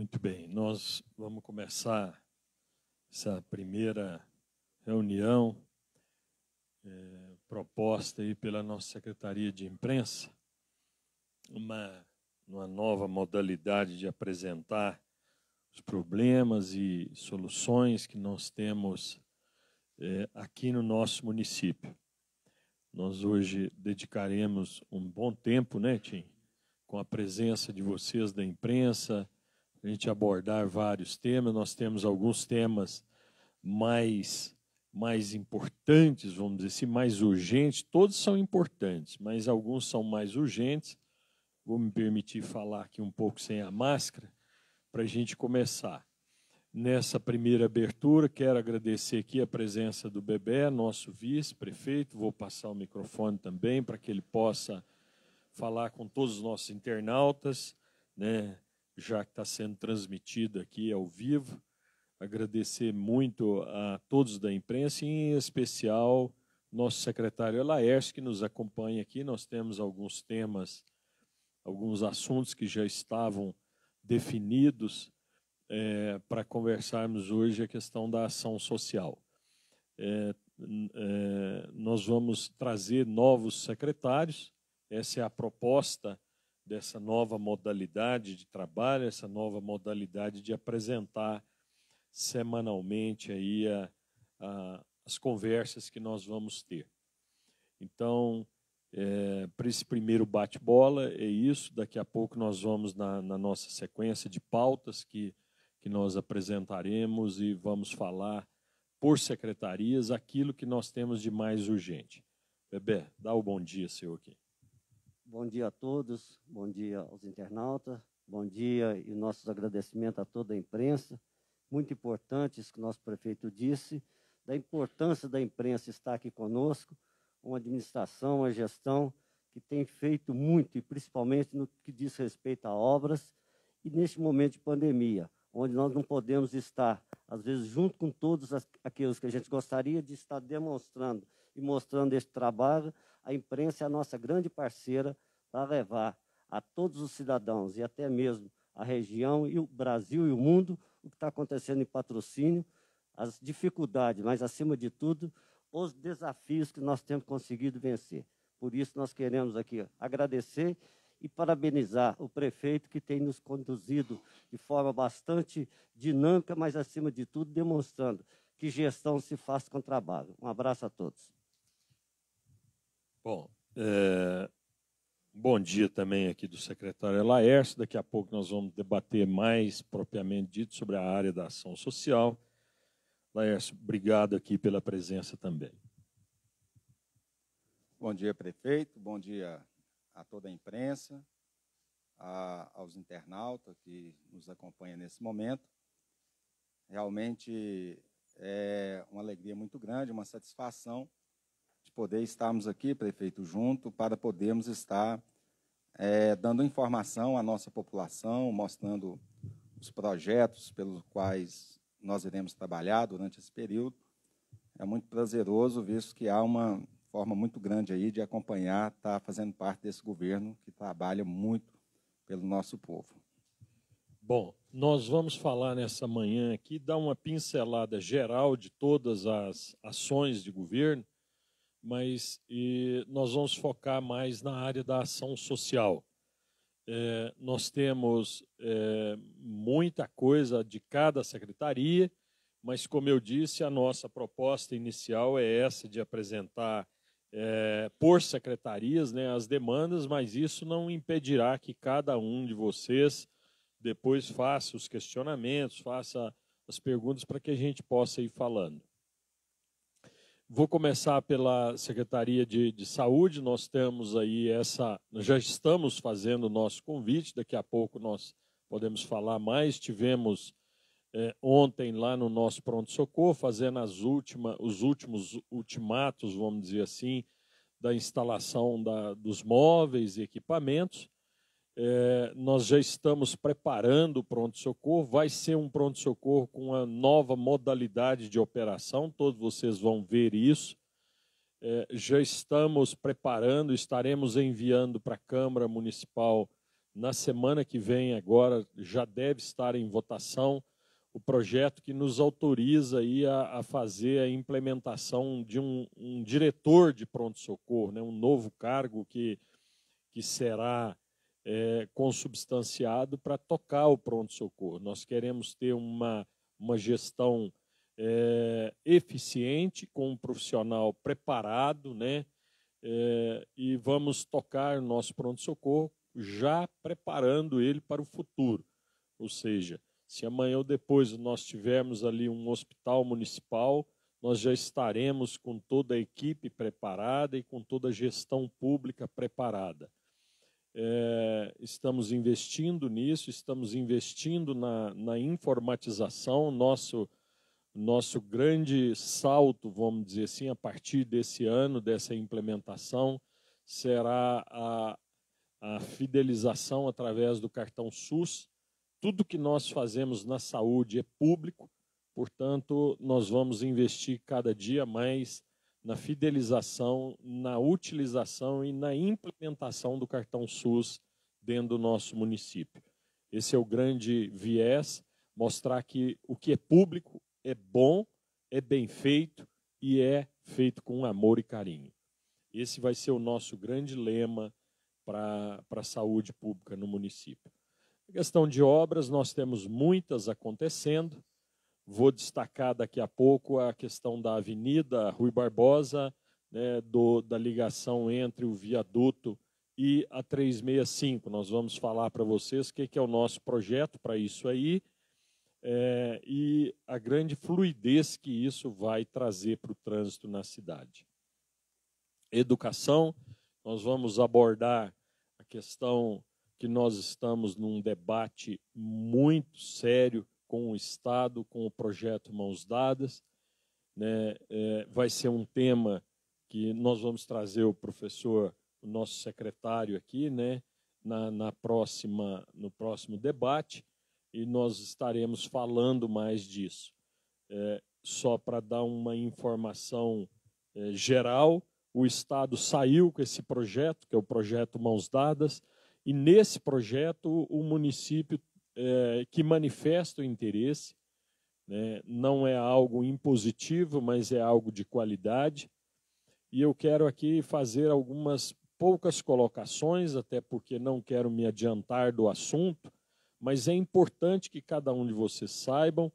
Muito bem, nós vamos começar essa primeira reunião é, proposta aí pela nossa Secretaria de Imprensa, uma, uma nova modalidade de apresentar os problemas e soluções que nós temos é, aqui no nosso município. Nós hoje dedicaremos um bom tempo, né, Tim, com a presença de vocês da imprensa, a gente abordar vários temas. Nós temos alguns temas mais mais importantes, vamos dizer assim, mais urgentes. Todos são importantes, mas alguns são mais urgentes. Vou me permitir falar aqui um pouco sem a máscara para a gente começar. Nessa primeira abertura, quero agradecer aqui a presença do Bebé, nosso vice-prefeito. Vou passar o microfone também para que ele possa falar com todos os nossos internautas, né? já que está sendo transmitida aqui ao vivo. Agradecer muito a todos da imprensa, em especial nosso secretário Laércio, que nos acompanha aqui. Nós temos alguns temas, alguns assuntos que já estavam definidos é, para conversarmos hoje a questão da ação social. É, é, nós vamos trazer novos secretários, essa é a proposta dessa nova modalidade de trabalho, essa nova modalidade de apresentar semanalmente aí a, a, as conversas que nós vamos ter. Então, é, para esse primeiro bate-bola, é isso. Daqui a pouco nós vamos na, na nossa sequência de pautas que, que nós apresentaremos e vamos falar por secretarias aquilo que nós temos de mais urgente. Bebê, dá o bom dia, senhor, aqui. Bom dia a todos, bom dia aos internautas, bom dia e nossos agradecimentos a toda a imprensa. Muito importante isso que o nosso prefeito disse, da importância da imprensa estar aqui conosco, uma administração, uma gestão que tem feito muito, e principalmente no que diz respeito a obras, e neste momento de pandemia, onde nós não podemos estar, às vezes, junto com todos aqueles que a gente gostaria de estar demonstrando e mostrando este trabalho, a imprensa é a nossa grande parceira para levar a todos os cidadãos e até mesmo a região e o Brasil e o mundo o que está acontecendo em patrocínio, as dificuldades, mas acima de tudo os desafios que nós temos conseguido vencer. Por isso nós queremos aqui agradecer e parabenizar o prefeito que tem nos conduzido de forma bastante dinâmica, mas acima de tudo demonstrando que gestão se faz com trabalho. Um abraço a todos. Bom, é, bom dia também aqui do secretário Laércio. Daqui a pouco nós vamos debater mais propriamente dito sobre a área da ação social. Laércio, obrigado aqui pela presença também. Bom dia, prefeito. Bom dia a toda a imprensa, a, aos internautas que nos acompanham nesse momento. Realmente é uma alegria muito grande, uma satisfação de poder estarmos aqui, prefeito, junto, para podermos estar é, dando informação à nossa população, mostrando os projetos pelos quais nós iremos trabalhar durante esse período. É muito prazeroso, visto que há uma forma muito grande aí de acompanhar, estar tá fazendo parte desse governo que trabalha muito pelo nosso povo. Bom, nós vamos falar nessa manhã aqui, dar uma pincelada geral de todas as ações de governo mas nós vamos focar mais na área da ação social. É, nós temos é, muita coisa de cada secretaria, mas, como eu disse, a nossa proposta inicial é essa de apresentar é, por secretarias né, as demandas, mas isso não impedirá que cada um de vocês depois faça os questionamentos, faça as perguntas para que a gente possa ir falando. Vou começar pela Secretaria de, de, Saúde. Nós temos aí essa, já estamos fazendo o nosso convite. Daqui a pouco nós podemos falar mais. Tivemos é, ontem lá no nosso pronto socorro fazendo as última, os últimos ultimatos, vamos dizer assim, da instalação da, dos móveis e equipamentos. É, nós já estamos preparando o pronto-socorro. Vai ser um pronto-socorro com uma nova modalidade de operação, todos vocês vão ver isso. É, já estamos preparando, estaremos enviando para a Câmara Municipal na semana que vem, agora já deve estar em votação o projeto que nos autoriza aí a, a fazer a implementação de um, um diretor de pronto-socorro, né, um novo cargo que, que será é, consubstanciado para tocar o pronto-socorro. Nós queremos ter uma, uma gestão é, eficiente, com um profissional preparado, né? É, e vamos tocar o nosso pronto-socorro já preparando ele para o futuro. Ou seja, se amanhã ou depois nós tivermos ali um hospital municipal, nós já estaremos com toda a equipe preparada e com toda a gestão pública preparada é, estamos investindo nisso, estamos investindo na, na informatização. Nosso, nosso grande salto, vamos dizer assim, a partir desse ano, dessa implementação, será a, a fidelização através do cartão SUS. Tudo que nós fazemos na saúde é público, portanto, nós vamos investir cada dia mais na fidelização, na utilização e na implementação do cartão SUS dentro do nosso município. Esse é o grande viés, mostrar que o que é público é bom, é bem feito e é feito com amor e carinho. Esse vai ser o nosso grande lema para a saúde pública no município. A questão de obras, nós temos muitas acontecendo. Vou destacar daqui a pouco a questão da Avenida Rui Barbosa, né, do, da ligação entre o viaduto e a 365. Nós vamos falar para vocês o que, que, é o nosso projeto para isso aí é, e a grande fluidez que isso vai trazer para o trânsito na cidade. Educação, nós vamos abordar a questão que nós estamos num debate muito sério com o Estado, com o projeto Mãos Dadas. Né? É, vai ser um tema que nós vamos trazer o professor, o nosso secretário aqui, né? na, na próxima, no próximo debate, e nós estaremos falando mais disso. É, só para dar uma informação é, geral, o Estado saiu com esse projeto, que é o projeto Mãos Dadas, e nesse projeto o município é, que manifesta o interesse, né? não é algo impositivo, mas é algo de qualidade. E eu quero aqui fazer algumas poucas colocações, até porque não quero me adiantar do assunto, mas é importante que cada um de vocês saibam.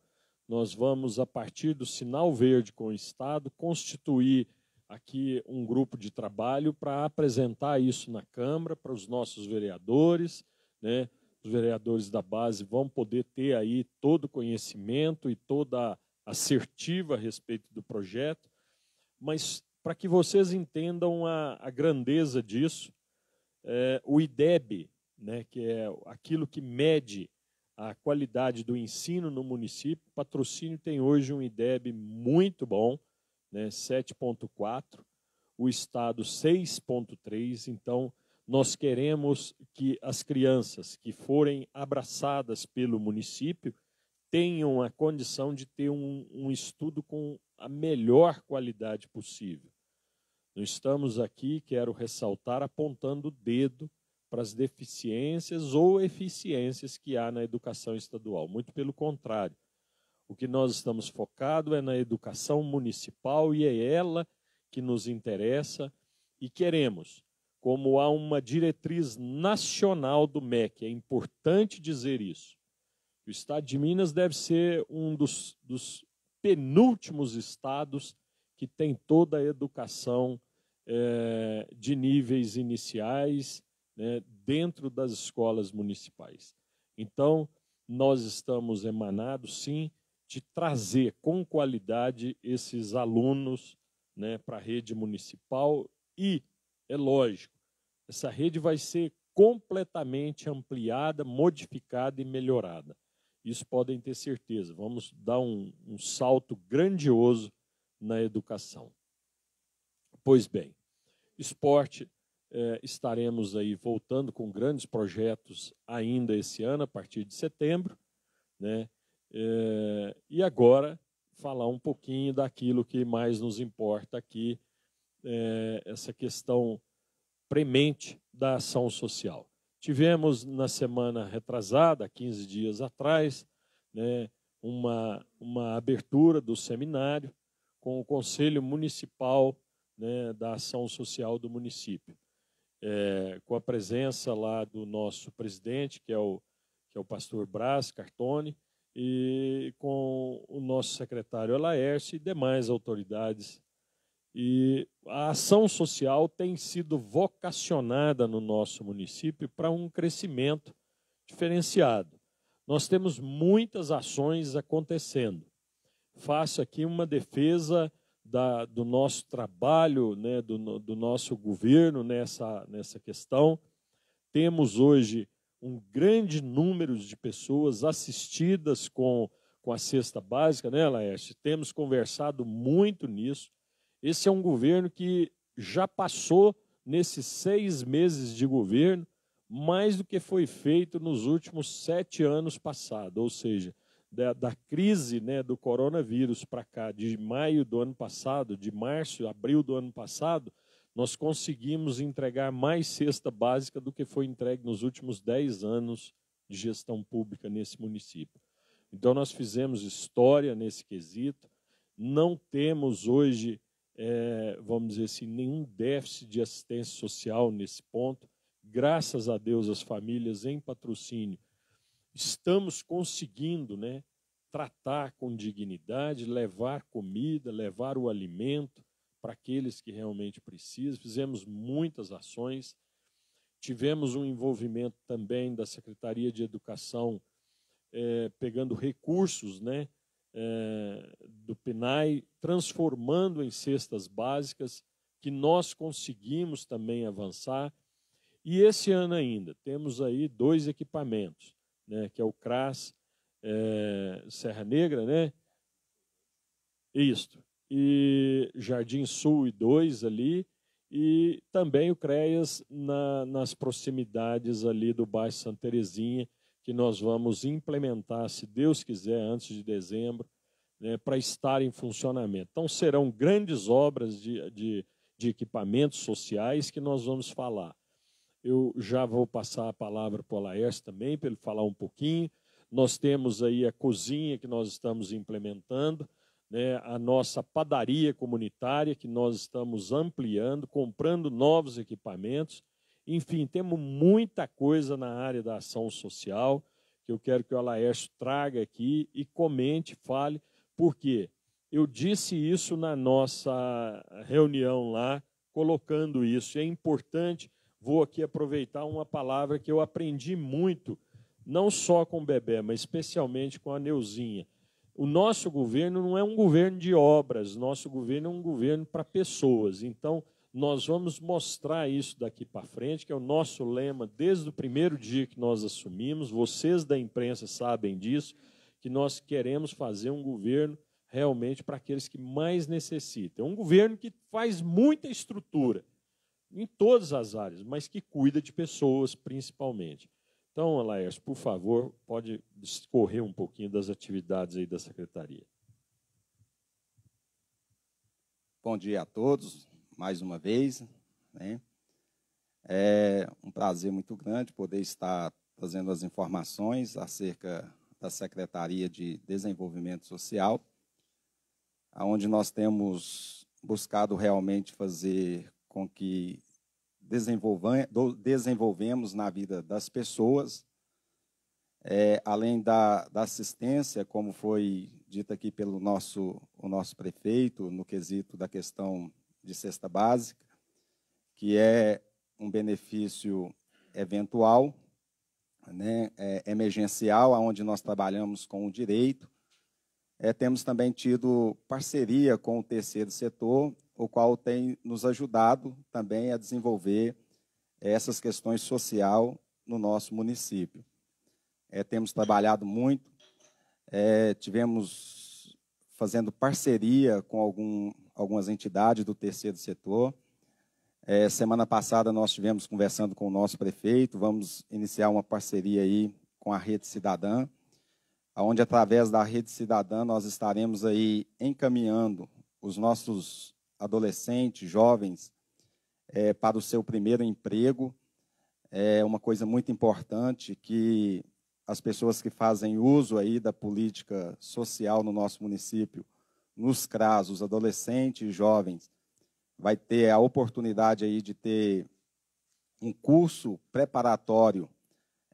Nós vamos, a partir do sinal verde com o Estado, constituir aqui um grupo de trabalho para apresentar isso na Câmara, para os nossos vereadores, né? os vereadores da base vão poder ter aí todo o conhecimento e toda a assertiva a respeito do projeto, mas para que vocês entendam a, a grandeza disso, é, o IDEB, né, que é aquilo que mede a qualidade do ensino no município, patrocínio tem hoje um IDEB muito bom, né, 7.4, o estado 6.3, então nós queremos que as crianças que forem abraçadas pelo município tenham a condição de ter um, um estudo com a melhor qualidade possível. Não estamos aqui, quero ressaltar, apontando o dedo para as deficiências ou eficiências que há na educação estadual. Muito pelo contrário. O que nós estamos focado é na educação municipal e é ela que nos interessa e queremos como há uma diretriz nacional do MEC. É importante dizer isso. O estado de Minas deve ser um dos, dos penúltimos estados que tem toda a educação é, de níveis iniciais né, dentro das escolas municipais. Então, nós estamos emanados, sim, de trazer com qualidade esses alunos né, para a rede municipal e, é lógico, essa rede vai ser completamente ampliada, modificada e melhorada. Isso podem ter certeza. Vamos dar um, um salto grandioso na educação. Pois bem, esporte eh, estaremos aí voltando com grandes projetos ainda esse ano, a partir de setembro, né? Eh, e agora falar um pouquinho daquilo que mais nos importa aqui, eh, essa questão premente da ação social. Tivemos na semana retrasada, 15 dias atrás, né, uma, uma abertura do seminário com o Conselho Municipal né, da Ação Social do município, é, com a presença lá do nosso presidente, que é o, que é o pastor Brás Cartone, e com o nosso secretário laércio e demais autoridades e a ação social tem sido vocacionada no nosso município para um crescimento diferenciado. Nós temos muitas ações acontecendo. Faço aqui uma defesa da, do nosso trabalho, né, do, do nosso governo nessa, nessa questão. Temos hoje um grande número de pessoas assistidas com, com a cesta básica, né, Laércio? Temos conversado muito nisso. Esse é um governo que já passou nesses seis meses de governo mais do que foi feito nos últimos sete anos passados, ou seja, da, da crise né, do coronavírus para cá, de maio do ano passado, de março, abril do ano passado, nós conseguimos entregar mais cesta básica do que foi entregue nos últimos dez anos de gestão pública nesse município. Então, nós fizemos história nesse quesito, não temos hoje é, vamos dizer assim, nenhum déficit de assistência social nesse ponto. Graças a Deus, as famílias em patrocínio estamos conseguindo né, tratar com dignidade, levar comida, levar o alimento para aqueles que realmente precisam. Fizemos muitas ações. Tivemos um envolvimento também da Secretaria de Educação, é, pegando recursos né, é, do PNAE, transformando em cestas básicas, que nós conseguimos também avançar. E esse ano ainda, temos aí dois equipamentos, né, que é o CRAS é, eh, Serra Negra, né? Isto. E Jardim Sul e 2 ali, e também o CREAS na, nas proximidades ali do bairro Santa Terezinha, que nós vamos implementar, se Deus quiser, antes de dezembro, né, para estar em funcionamento. Então, serão grandes obras de, de, de equipamentos sociais que nós vamos falar. Eu já vou passar a palavra para o Laércio também, para ele falar um pouquinho. Nós temos aí a cozinha que nós estamos implementando, né, a nossa padaria comunitária que nós estamos ampliando, comprando novos equipamentos. Enfim, temos muita coisa na área da ação social que eu quero que o Alaércio traga aqui e comente, fale, porque eu disse isso na nossa reunião lá, colocando isso. É importante, vou aqui aproveitar uma palavra que eu aprendi muito, não só com o Bebê, mas especialmente com a Neuzinha. O nosso governo não é um governo de obras, nosso governo é um governo para pessoas. Então, nós vamos mostrar isso daqui para frente, que é o nosso lema desde o primeiro dia que nós assumimos. Vocês da imprensa sabem disso, que nós queremos fazer um governo realmente para aqueles que mais necessitam. É um governo que faz muita estrutura em todas as áreas, mas que cuida de pessoas principalmente. Então, Laércio, por favor, pode discorrer um pouquinho das atividades aí da secretaria. Bom dia a todos mais uma vez. Né? É um prazer muito grande poder estar trazendo as informações acerca da Secretaria de Desenvolvimento Social, aonde nós temos buscado realmente fazer com que desenvolvemos na vida das pessoas, é, além da, da, assistência, como foi dito aqui pelo nosso, o nosso prefeito, no quesito da questão de cesta básica, que é um benefício eventual, né, é, emergencial, aonde nós trabalhamos com o direito. É, temos também tido parceria com o terceiro setor, o qual tem nos ajudado também a desenvolver essas questões social no nosso município. É, temos trabalhado muito, é, tivemos fazendo parceria com algum, algumas entidades do terceiro setor. É, semana passada nós tivemos conversando com o nosso prefeito, vamos iniciar uma parceria aí com a Rede Cidadã, onde através da Rede Cidadã nós estaremos aí encaminhando os nossos adolescentes, jovens, é, para o seu primeiro emprego. É uma coisa muito importante que as pessoas que fazem uso aí da política social no nosso município nos CRAS, os adolescentes e jovens, vai ter a oportunidade aí de ter um curso preparatório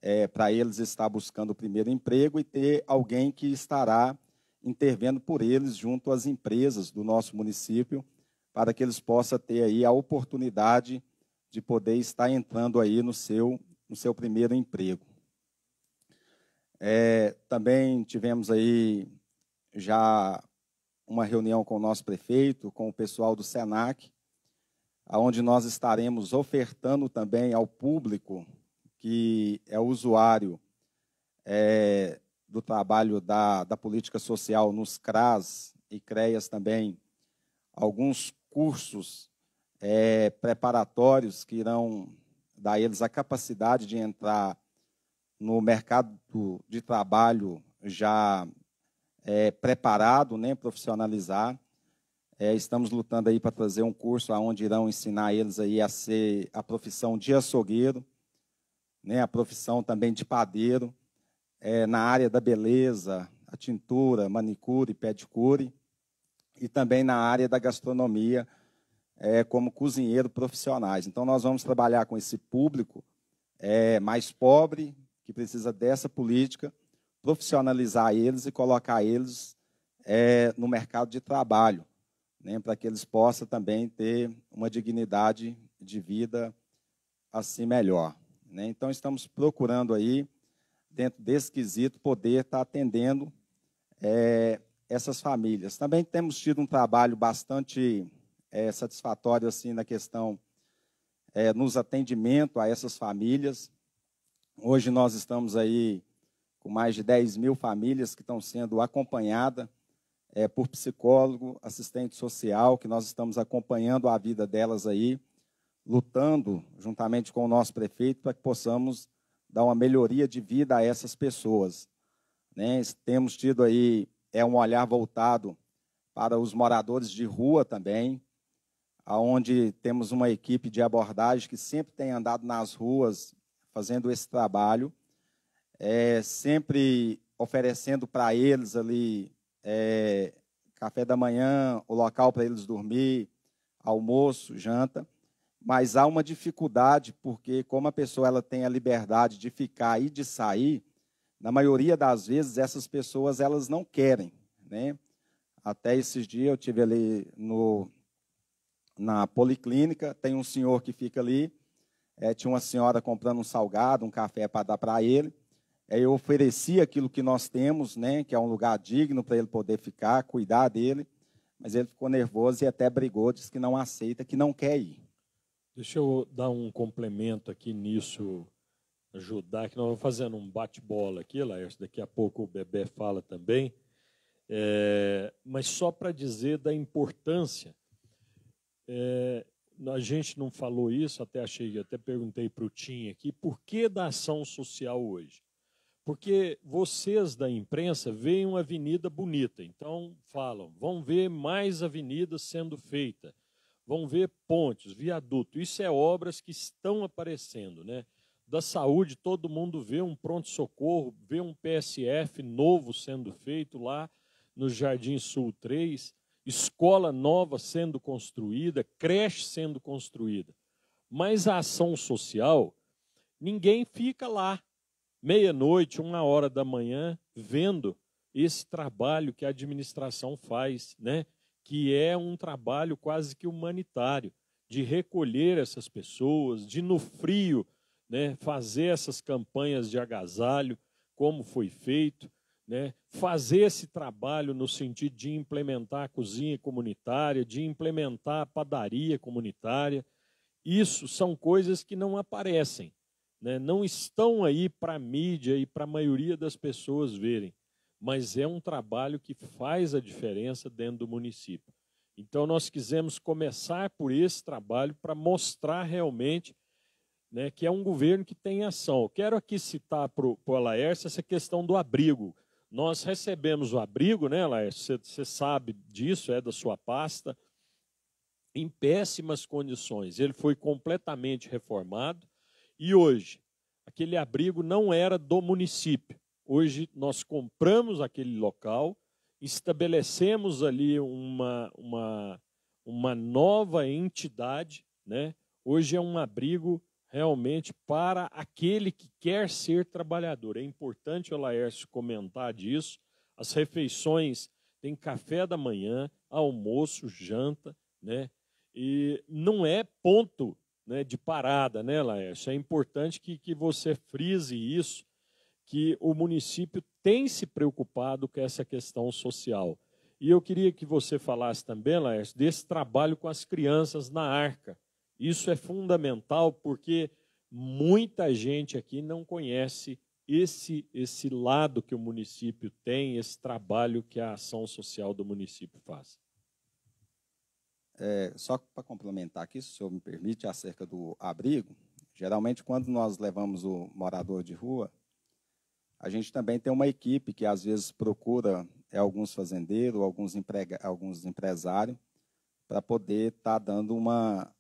é, para eles estar buscando o primeiro emprego e ter alguém que estará intervendo por eles junto às empresas do nosso município para que eles possam ter aí a oportunidade de poder estar entrando aí no seu, no seu primeiro emprego. É, também tivemos aí já uma reunião com o nosso prefeito, com o pessoal do SENAC, onde nós estaremos ofertando também ao público que é usuário é, do trabalho da, da política social nos CRAS e CREAS também, alguns cursos é, preparatórios que irão dar a eles a capacidade de entrar no mercado de trabalho já é, preparado, né, profissionalizar. É, estamos lutando aí para trazer um curso onde irão ensinar eles aí a ser a profissão de açougueiro, né, a profissão também de padeiro, é, na área da beleza, a tintura, manicure, pedicure, e também na área da gastronomia, é, como cozinheiro profissionais. Então, nós vamos trabalhar com esse público é, mais pobre, que precisa dessa política, profissionalizar eles e colocar eles é, no mercado de trabalho, né, para que eles possam também ter uma dignidade de vida assim melhor. Né? Então, estamos procurando aí, dentro desse quesito, poder estar atendendo é, essas famílias. Também temos tido um trabalho bastante é, satisfatório assim na questão é, nos atendimento a essas famílias. Hoje nós estamos aí com mais de 10 mil famílias que estão sendo acompanhadas é, por psicólogo, assistente social, que nós estamos acompanhando a vida delas aí, lutando juntamente com o nosso prefeito para que possamos dar uma melhoria de vida a essas pessoas. Né? Temos tido aí é um olhar voltado para os moradores de rua também, aonde temos uma equipe de abordagem que sempre tem andado nas ruas fazendo esse trabalho é, sempre oferecendo para eles ali é, café da manhã, o local para eles dormir, almoço, janta. Mas há uma dificuldade porque como a pessoa ela tem a liberdade de ficar e de sair, na maioria das vezes essas pessoas elas não querem, né? Até esses dias eu tive ali no na policlínica, tem um senhor que fica ali, é, tinha uma senhora comprando um salgado, um café para dar para ele. É, eu ofereci aquilo que nós temos, né, que é um lugar digno para ele poder ficar, cuidar dele, mas ele ficou nervoso e até brigou, disse que não aceita, que não quer ir. Deixa eu dar um complemento aqui nisso, ajudar, que nós vamos fazendo um bate-bola aqui, Laércio, daqui a pouco o Bebê fala também, é, mas só para dizer da importância, é, a gente não falou isso, até achei, até perguntei para o Tim aqui, por que da ação social hoje? Porque vocês da imprensa veem uma avenida bonita, então falam, vão ver mais avenidas sendo feitas, vão ver pontes, viaduto, isso é obras que estão aparecendo, né? Da saúde, todo mundo vê um pronto-socorro, vê um PSF novo sendo feito lá no Jardim Sul 3, escola nova sendo construída, creche sendo construída. Mas a ação social, ninguém fica lá meia-noite, uma hora da manhã, vendo esse trabalho que a administração faz, né? que é um trabalho quase que humanitário, de recolher essas pessoas, de no frio né? fazer essas campanhas de agasalho, como foi feito, né? fazer esse trabalho no sentido de implementar a cozinha comunitária, de implementar a padaria comunitária. Isso são coisas que não aparecem, né, não estão aí para a mídia e para a maioria das pessoas verem, mas é um trabalho que faz a diferença dentro do município. Então, nós quisemos começar por esse trabalho para mostrar realmente né, que é um governo que tem ação. Eu quero aqui citar para o Laércio essa questão do abrigo. Nós recebemos o abrigo, né, Laércio? Você sabe disso, é da sua pasta, em péssimas condições. Ele foi completamente reformado, e hoje, aquele abrigo não era do município. Hoje nós compramos aquele local, estabelecemos ali uma, uma, uma nova entidade, né? Hoje é um abrigo realmente para aquele que quer ser trabalhador. É importante o Laércio comentar disso. As refeições têm café da manhã, almoço, janta, né? E não é ponto né, de parada, né, Laércio? É importante que, que você frise isso, que o município tem se preocupado com essa questão social. E eu queria que você falasse também, Laércio, desse trabalho com as crianças na arca. Isso é fundamental porque muita gente aqui não conhece esse esse lado que o município tem, esse trabalho que a ação social do município faz é, só para complementar aqui, se o senhor me permite, acerca do abrigo, geralmente quando nós levamos o morador de rua, a gente também tem uma equipe que às vezes procura é, alguns fazendeiros, alguns, emprega, alguns empresários, para poder estar tá dando uma,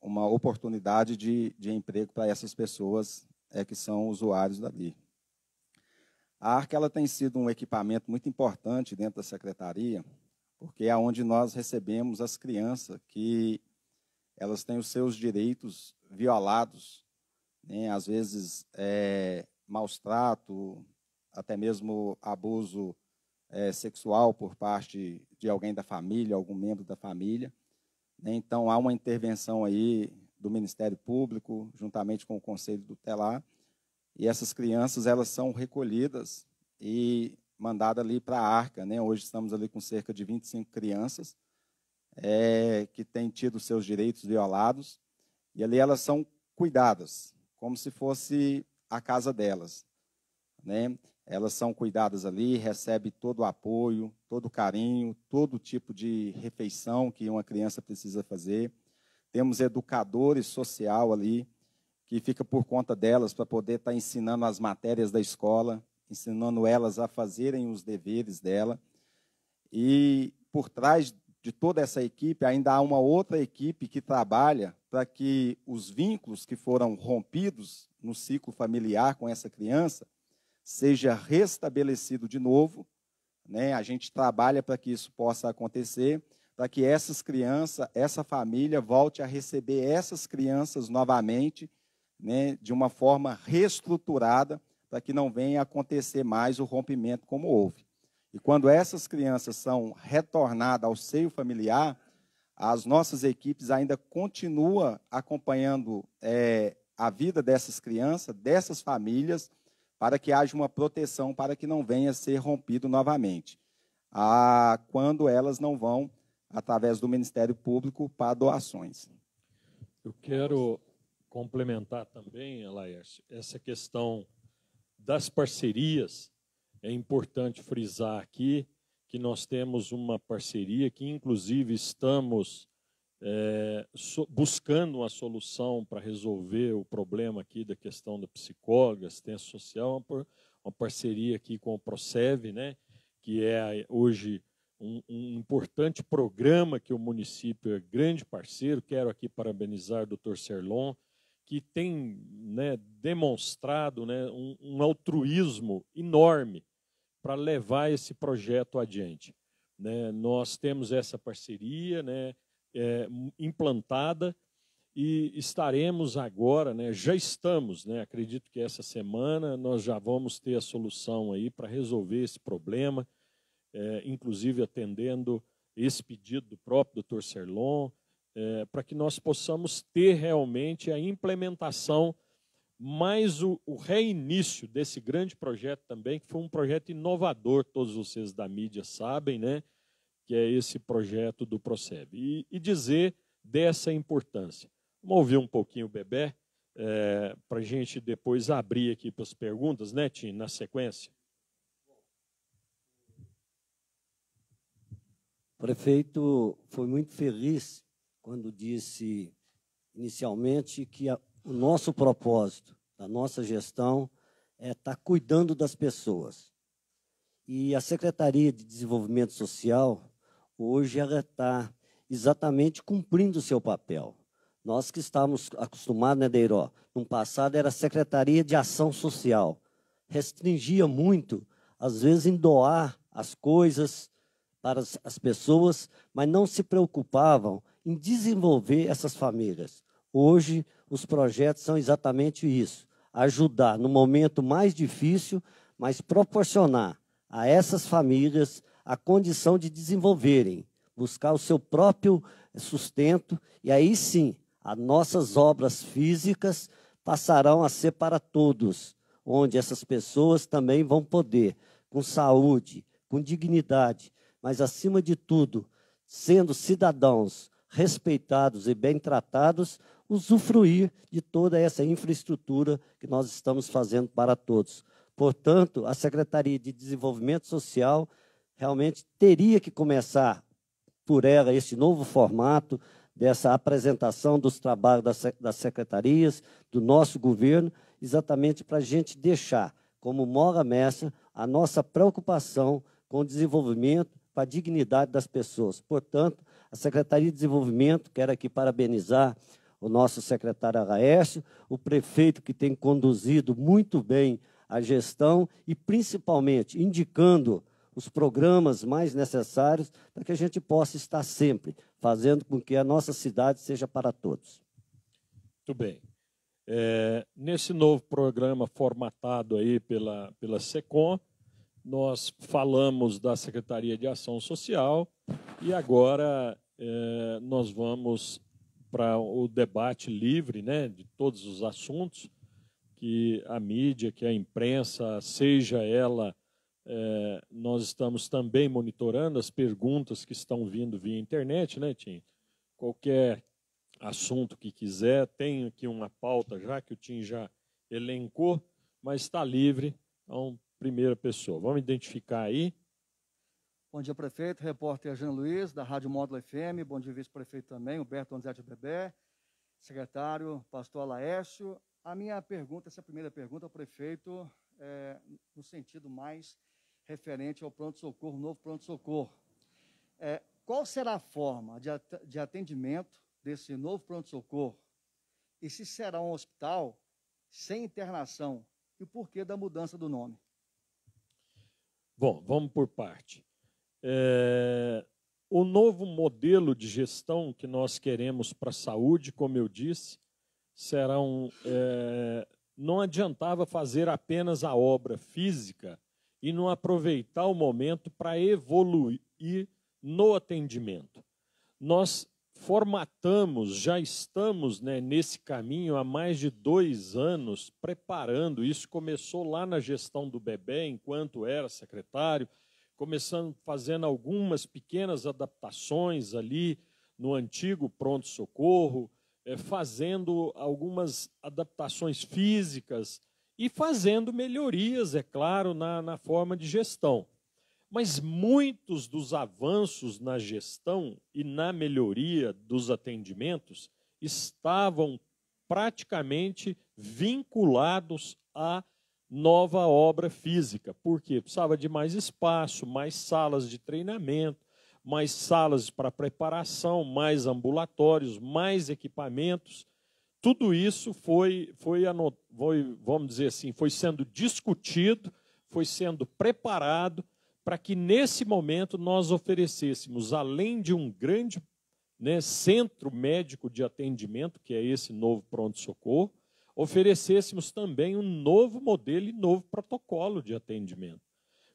uma oportunidade de, de emprego para essas pessoas é, que são usuários dali. A ARC ela tem sido um equipamento muito importante dentro da secretaria, porque é onde nós recebemos as crianças que elas têm os seus direitos violados, né? às vezes é, maus trato, até mesmo abuso é, sexual por parte de alguém da família, algum membro da família. Né? Então há uma intervenção aí do Ministério Público, juntamente com o Conselho Tutelar, e essas crianças elas são recolhidas e mandada ali para a arca. Né? Hoje estamos ali com cerca de 25 crianças é, que têm tido seus direitos violados. E ali elas são cuidadas, como se fosse a casa delas. Né? Elas são cuidadas ali, recebem todo o apoio, todo o carinho, todo tipo de refeição que uma criança precisa fazer. Temos educadores social ali, que fica por conta delas para poder estar tá ensinando as matérias da escola, ensinando elas a fazerem os deveres dela. E por trás de toda essa equipe, ainda há uma outra equipe que trabalha para que os vínculos que foram rompidos no ciclo familiar com essa criança seja restabelecido de novo. Né? A gente trabalha para que isso possa acontecer, para que essas crianças, essa família volte a receber essas crianças novamente, né? de uma forma reestruturada, para que não venha acontecer mais o rompimento como houve. E quando essas crianças são retornadas ao seio familiar, as nossas equipes ainda continuam acompanhando é, a vida dessas crianças, dessas famílias, para que haja uma proteção, para que não venha ser rompido novamente. A, quando elas não vão, através do Ministério Público, para doações. Eu quero complementar também, Laércio, essa questão das parcerias, é importante frisar aqui que nós temos uma parceria que, inclusive, estamos é, so, buscando uma solução para resolver o problema aqui da questão da psicóloga, assistência social, uma, uma parceria aqui com o Prosev, né, que é hoje um, um, importante programa que o município é grande parceiro. Quero aqui parabenizar o doutor Serlon que tem né, demonstrado né, um, um, altruísmo enorme para levar esse projeto adiante. Né, nós temos essa parceria né, é, implantada e estaremos agora, né, já estamos, né, acredito que essa semana nós já vamos ter a solução aí para resolver esse problema, é, inclusive atendendo esse pedido do próprio Dr. Serlon, é, para que nós possamos ter realmente a implementação, mais o, o reinício desse grande projeto também, que foi um projeto inovador, todos vocês da mídia sabem, né? que é esse projeto do Proceb. E, e, dizer dessa importância. Vamos ouvir um pouquinho o Bebé, é, eh, para a gente depois abrir aqui para as perguntas, né, Tim, na sequência. prefeito foi muito feliz quando disse inicialmente que a, o nosso propósito da nossa gestão é estar tá cuidando das pessoas. E a Secretaria de Desenvolvimento Social, hoje, ela está exatamente cumprindo o seu papel. Nós que estávamos acostumados, né, Deiró? No passado era Secretaria de Ação Social. Restringia muito, às vezes, em doar as coisas, para as pessoas, mas não se preocupavam em desenvolver essas famílias. Hoje, os projetos são exatamente isso: ajudar no momento mais difícil, mas proporcionar a essas famílias a condição de desenvolverem, buscar o seu próprio eh, sustento, e aí sim, as nossas obras físicas passarão a ser para todos, onde essas pessoas também vão poder, com saúde, com dignidade, mas acima de tudo, sendo cidadãos respeitados e bem tratados, usufruir de toda essa infraestrutura que nós estamos fazendo para todos. Portanto, a Secretaria de Desenvolvimento Social realmente teria que começar por ela esse novo formato dessa apresentação dos trabalhos das, secretarias, do nosso governo, exatamente para a gente deixar como mora mestra a nossa preocupação com o desenvolvimento para a dignidade das pessoas. Portanto, a Secretaria de Desenvolvimento, quero aqui parabenizar o nosso secretário Araécio, o prefeito que tem conduzido muito bem a gestão e, principalmente, indicando os programas mais necessários para que a gente possa estar sempre fazendo com que a nossa cidade seja para todos. Muito bem. É, nesse novo programa formatado aí pela, pela SECOM, nós falamos da Secretaria de Ação Social e agora é, nós vamos para o debate livre né, de todos os assuntos que a mídia, que a imprensa, seja ela, é, nós estamos também monitorando as perguntas que estão vindo via internet, né, Tim? Qualquer assunto que quiser, tem aqui uma pauta já que o Tim já elencou, mas está livre, então primeira pessoa. Vamos identificar aí. Bom dia, prefeito. Repórter Jean Luiz, da Rádio Módulo FM. Bom dia, vice-prefeito também, Humberto Donizete Bebé. Secretário, pastor Laércio. A minha pergunta, essa primeira pergunta ao prefeito, é, no sentido mais referente ao pronto-socorro, novo pronto-socorro. É, qual será a forma de atendimento desse novo pronto-socorro? E se será um hospital sem internação? E o porquê da mudança do nome? Bom, vamos por parte. É, o novo modelo de gestão que nós queremos para a saúde, como eu disse, será um. É, não adiantava fazer apenas a obra física e não aproveitar o momento para evoluir no atendimento. Nós formatamos, já estamos né, nesse caminho há mais de dois anos preparando. Isso começou lá na gestão do bebê, enquanto era secretário, começando fazendo algumas pequenas adaptações ali no antigo pronto-socorro, é, fazendo algumas adaptações físicas e fazendo melhorias, é claro, na, na forma de gestão. Mas muitos dos avanços na gestão e na melhoria dos atendimentos estavam praticamente vinculados à nova obra física, porque precisava de mais espaço, mais salas de treinamento, mais salas para preparação, mais ambulatórios, mais equipamentos. Tudo isso foi, foi, foi, vamos dizer assim, foi sendo discutido, foi sendo preparado para que nesse momento nós oferecêssemos, além de um grande né, centro médico de atendimento, que é esse novo pronto-socorro, oferecêssemos também um novo modelo e novo protocolo de atendimento.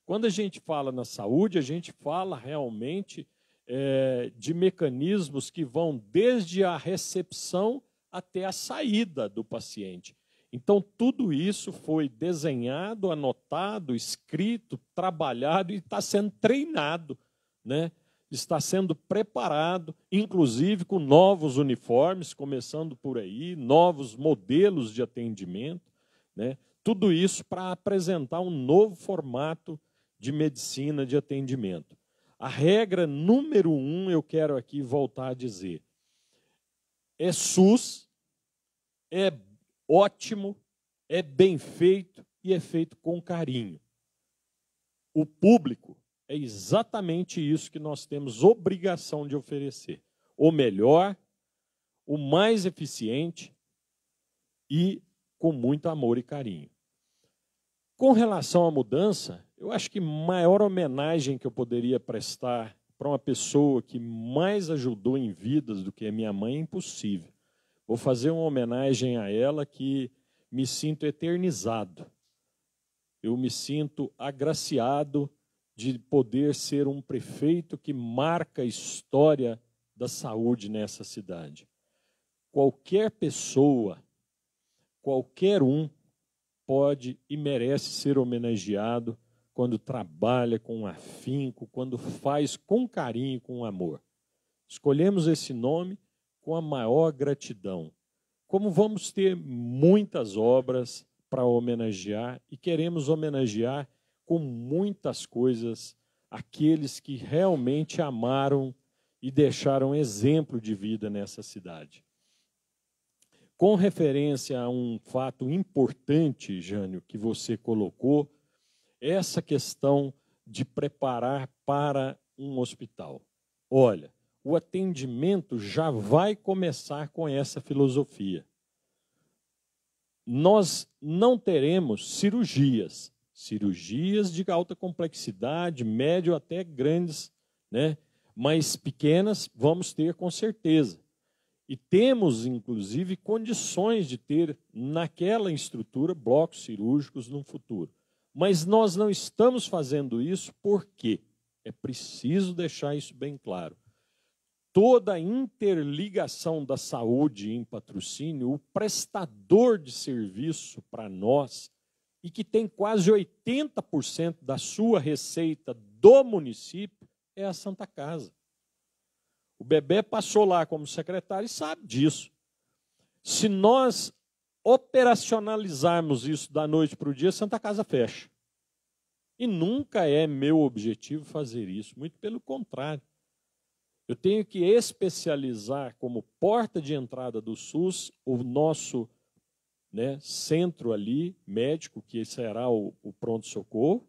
Quando a gente fala na saúde, a gente fala realmente é, de mecanismos que vão desde a recepção até a saída do paciente. Então, tudo isso foi desenhado, anotado, escrito, trabalhado e está sendo treinado, né? está sendo preparado, inclusive com novos uniformes, começando por aí, novos modelos de atendimento, né? tudo isso para apresentar um novo formato de medicina de atendimento. A regra número um, eu quero aqui voltar a dizer, é SUS, é ótimo, é bem feito e é feito com carinho. O público é exatamente isso que nós temos obrigação de oferecer: o melhor, o mais eficiente e com muito amor e carinho. Com relação à mudança, eu acho que maior homenagem que eu poderia prestar para uma pessoa que mais ajudou em vidas do que a minha mãe é impossível. Vou fazer uma homenagem a ela que me sinto eternizado. Eu me sinto agraciado de poder ser um prefeito que marca a história da saúde nessa cidade. Qualquer pessoa, qualquer um, pode e merece ser homenageado quando trabalha com afinco, quando faz com carinho, com amor. Escolhemos esse nome com a maior gratidão. Como vamos ter muitas obras para homenagear e queremos homenagear com muitas coisas aqueles que realmente amaram e deixaram exemplo de vida nessa cidade. Com referência a um fato importante, Jânio, que você colocou, essa questão de preparar para um hospital. Olha, o atendimento já vai começar com essa filosofia. Nós não teremos cirurgias, cirurgias de alta complexidade, médio até grandes, né? mas pequenas vamos ter com certeza. E temos, inclusive, condições de ter naquela estrutura blocos cirúrgicos no futuro. Mas nós não estamos fazendo isso porque é preciso deixar isso bem claro toda a interligação da saúde em patrocínio, o prestador de serviço para nós, e que tem quase 80% da sua receita do município, é a Santa Casa. O bebê passou lá como secretário e sabe disso. Se nós operacionalizarmos isso da noite para o dia, Santa Casa fecha. E nunca é meu objetivo fazer isso, muito pelo contrário. Eu tenho que especializar como porta de entrada do SUS o nosso né, centro ali médico, que será o, o pronto-socorro,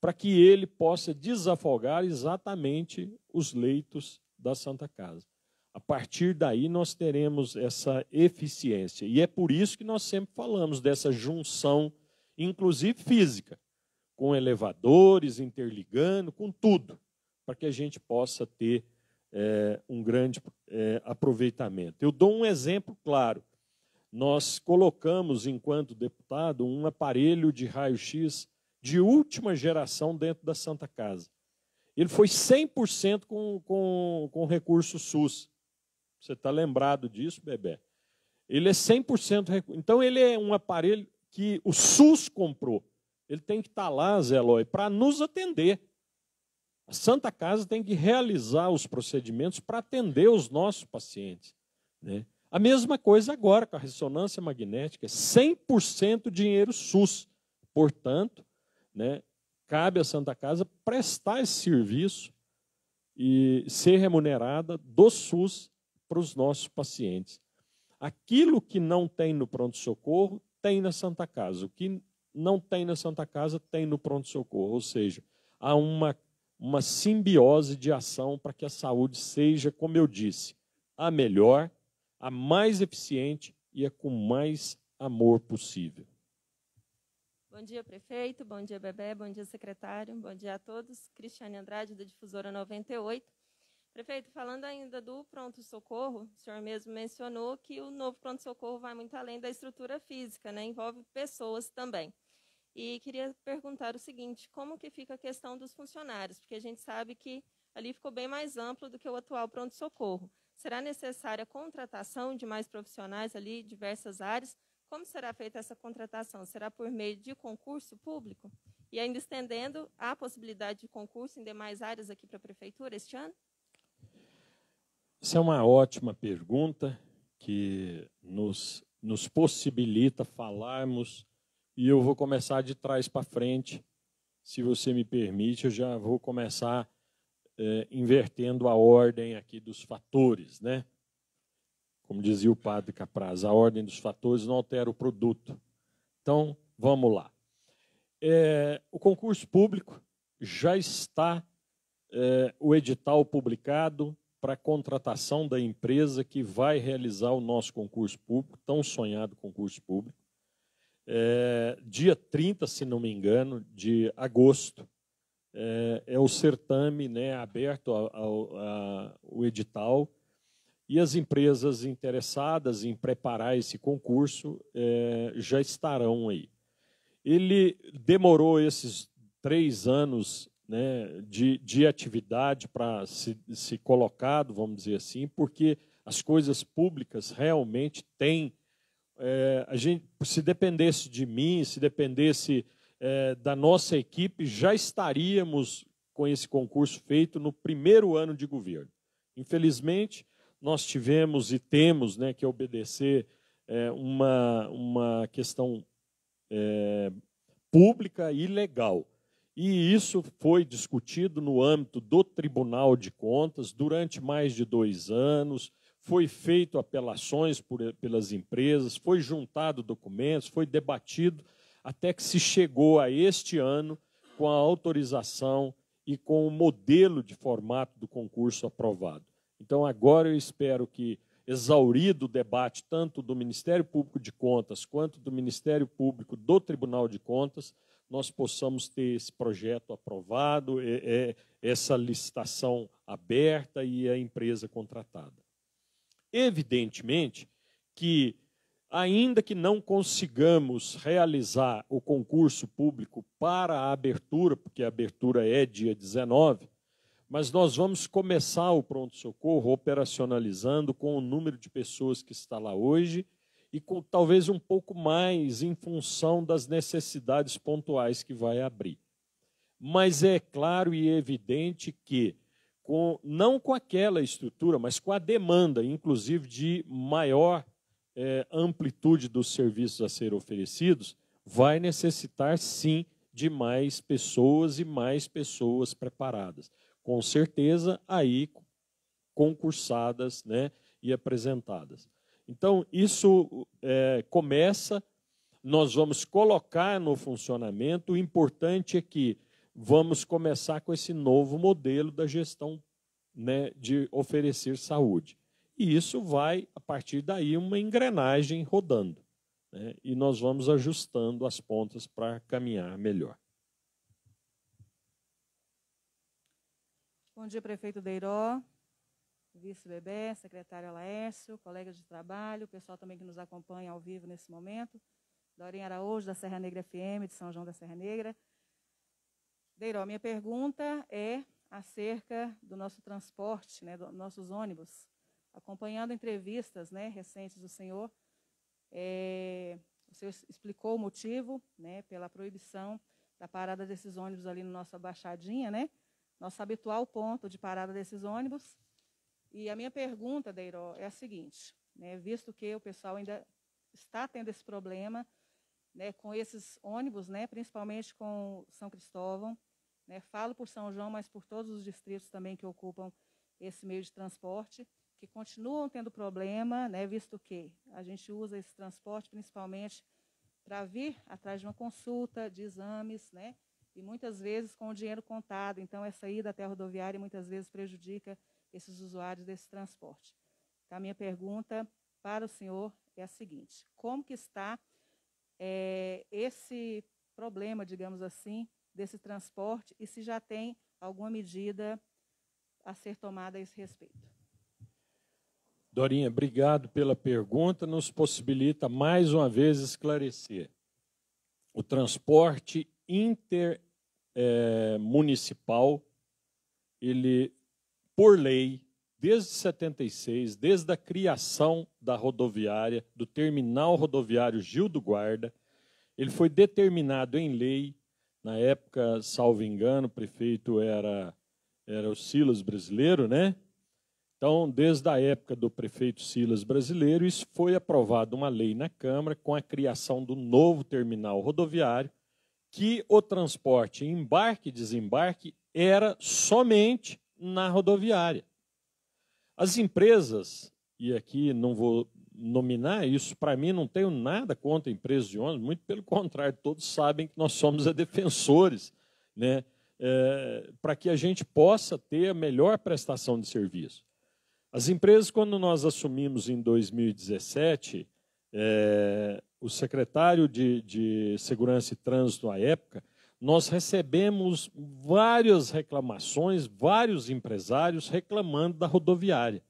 para que ele possa desafogar exatamente os leitos da Santa Casa. A partir daí nós teremos essa eficiência. E é por isso que nós sempre falamos dessa junção, inclusive física, com elevadores, interligando, com tudo, para que a gente possa ter é, um grande é, aproveitamento. Eu dou um exemplo claro. Nós colocamos, enquanto deputado, um aparelho de raio-x de última geração dentro da Santa Casa. Ele foi 100% com, com, com recurso SUS. Você está lembrado disso, Bebé? Ele é 100% recurso. Então, ele é um aparelho que o SUS comprou. Ele tem que estar tá lá, Zé para nos atender. Santa Casa tem que realizar os procedimentos para atender os nossos pacientes. Né? A mesma coisa agora com a ressonância magnética, 100% dinheiro SUS. Portanto, né, cabe à Santa Casa prestar esse serviço e ser remunerada do SUS para os nossos pacientes. Aquilo que não tem no pronto-socorro, tem na Santa Casa. O que não tem na Santa Casa, tem no pronto-socorro. Ou seja, há uma uma simbiose de ação para que a saúde seja, como eu disse, a melhor, a mais eficiente e a com mais amor possível. Bom dia, prefeito. Bom dia, Bebê. Bom dia, secretário. Bom dia a todos. Cristiane Andrade, da Difusora 98. Prefeito, falando ainda do pronto-socorro, o senhor mesmo mencionou que o novo pronto-socorro vai muito além da estrutura física, né? envolve pessoas também. E queria perguntar o seguinte, como que fica a questão dos funcionários? Porque a gente sabe que ali ficou bem mais amplo do que o atual pronto-socorro. Será necessária a contratação de mais profissionais ali, diversas áreas? Como será feita essa contratação? Será por meio de concurso público? E ainda estendendo, há possibilidade de concurso em demais áreas aqui para a Prefeitura este ano? Essa é uma ótima pergunta que nos, nos possibilita falarmos e eu vou começar de trás para frente. Se você me permite, eu já vou começar é, invertendo a ordem aqui dos fatores, né? Como dizia o padre Capraz, a ordem dos fatores não altera o produto. Então, vamos lá. É, o concurso público já está é, o edital publicado para contratação da empresa que vai realizar o nosso concurso público, tão sonhado concurso público é, dia 30, se não me engano, de agosto. É, é o certame né, aberto ao, ao edital e as empresas interessadas em preparar esse concurso é, já estarão aí. Ele demorou esses três anos né, de, de atividade para se, se colocado, vamos dizer assim, porque as coisas públicas realmente têm é, a gente, se dependesse de mim, se dependesse é, da nossa equipe, já estaríamos com esse concurso feito no primeiro ano de governo. Infelizmente, nós tivemos e temos né, que obedecer é, uma, uma questão é, pública e legal. E isso foi discutido no âmbito do Tribunal de Contas durante mais de dois anos foi feito apelações por, pelas empresas, foi juntado documentos, foi debatido, até que se chegou a este ano com a autorização e com o modelo de formato do concurso aprovado. Então, agora eu espero que, exaurido o debate tanto do Ministério Público de Contas quanto do Ministério Público do Tribunal de Contas, nós possamos ter esse projeto aprovado, é, é, essa licitação aberta e a empresa contratada. Evidentemente que, ainda que não consigamos realizar o concurso público para a abertura, porque a abertura é dia 19, mas nós vamos começar o pronto-socorro operacionalizando com o número de pessoas que está lá hoje e com talvez um pouco mais em função das necessidades pontuais que vai abrir. Mas é claro e evidente que com, não com aquela estrutura, mas com a demanda, inclusive de maior é, amplitude dos serviços a ser oferecidos, vai necessitar sim de mais pessoas e mais pessoas preparadas. Com certeza, aí concursadas né, e apresentadas. Então, isso é, começa, nós vamos colocar no funcionamento. O importante é que vamos começar com esse novo modelo da gestão né, de oferecer saúde. E isso vai, a partir daí, uma engrenagem rodando. Né, e nós vamos ajustando as pontas para caminhar melhor. Bom dia, prefeito Deiró, vice Bebê, secretário Laércio, colegas de trabalho, pessoal também que nos acompanha ao vivo nesse momento. Dorinha Araújo, da Serra Negra FM, de São João da Serra Negra. Deiró, minha pergunta é acerca do nosso transporte, né, dos nossos ônibus. Acompanhando entrevistas né, recentes do senhor, é, o senhor explicou o motivo né, pela proibição da parada desses ônibus ali no nossa baixadinha, né? Nosso habitual ponto de parada desses ônibus. E a minha pergunta, Deiró, é a seguinte, né, visto que o pessoal ainda está tendo esse problema né, com esses ônibus, né, principalmente com São Cristóvão. Né, falo por São João, mas por todos os distritos também que ocupam esse meio de transporte, que continuam tendo problema, né, visto que a gente usa esse transporte principalmente para vir atrás de uma consulta, de exames, né, e muitas vezes com o dinheiro contado. Então, essa ida até a rodoviária muitas vezes prejudica esses usuários desse transporte. Então, a minha pergunta para o senhor é a seguinte: como que está é, esse problema, digamos assim, desse transporte e se já tem alguma medida a ser tomada a esse respeito. Dorinha, obrigado pela pergunta, nos possibilita mais uma vez esclarecer. O transporte intermunicipal, eh, é, ele, por lei, desde 76, desde a criação da rodoviária, do terminal rodoviário Gil do Guarda, ele foi determinado em lei, na época, salvo engano, o prefeito era, era o Silas Brasileiro, né? Então, desde a época do prefeito Silas Brasileiro, isso foi aprovado uma lei na Câmara com a criação do novo terminal rodoviário, que o transporte embarque e desembarque era somente na rodoviária. As empresas, e aqui não vou nominar isso, para mim não tenho nada contra empresas de ônibus, muito pelo contrário, todos sabem que nós somos a defensores, né? É, para que a gente possa ter a melhor prestação de serviço. As empresas, quando nós assumimos em 2017, é, o secretário de, de Segurança e Trânsito à época, nós recebemos várias reclamações, vários empresários reclamando da rodoviária.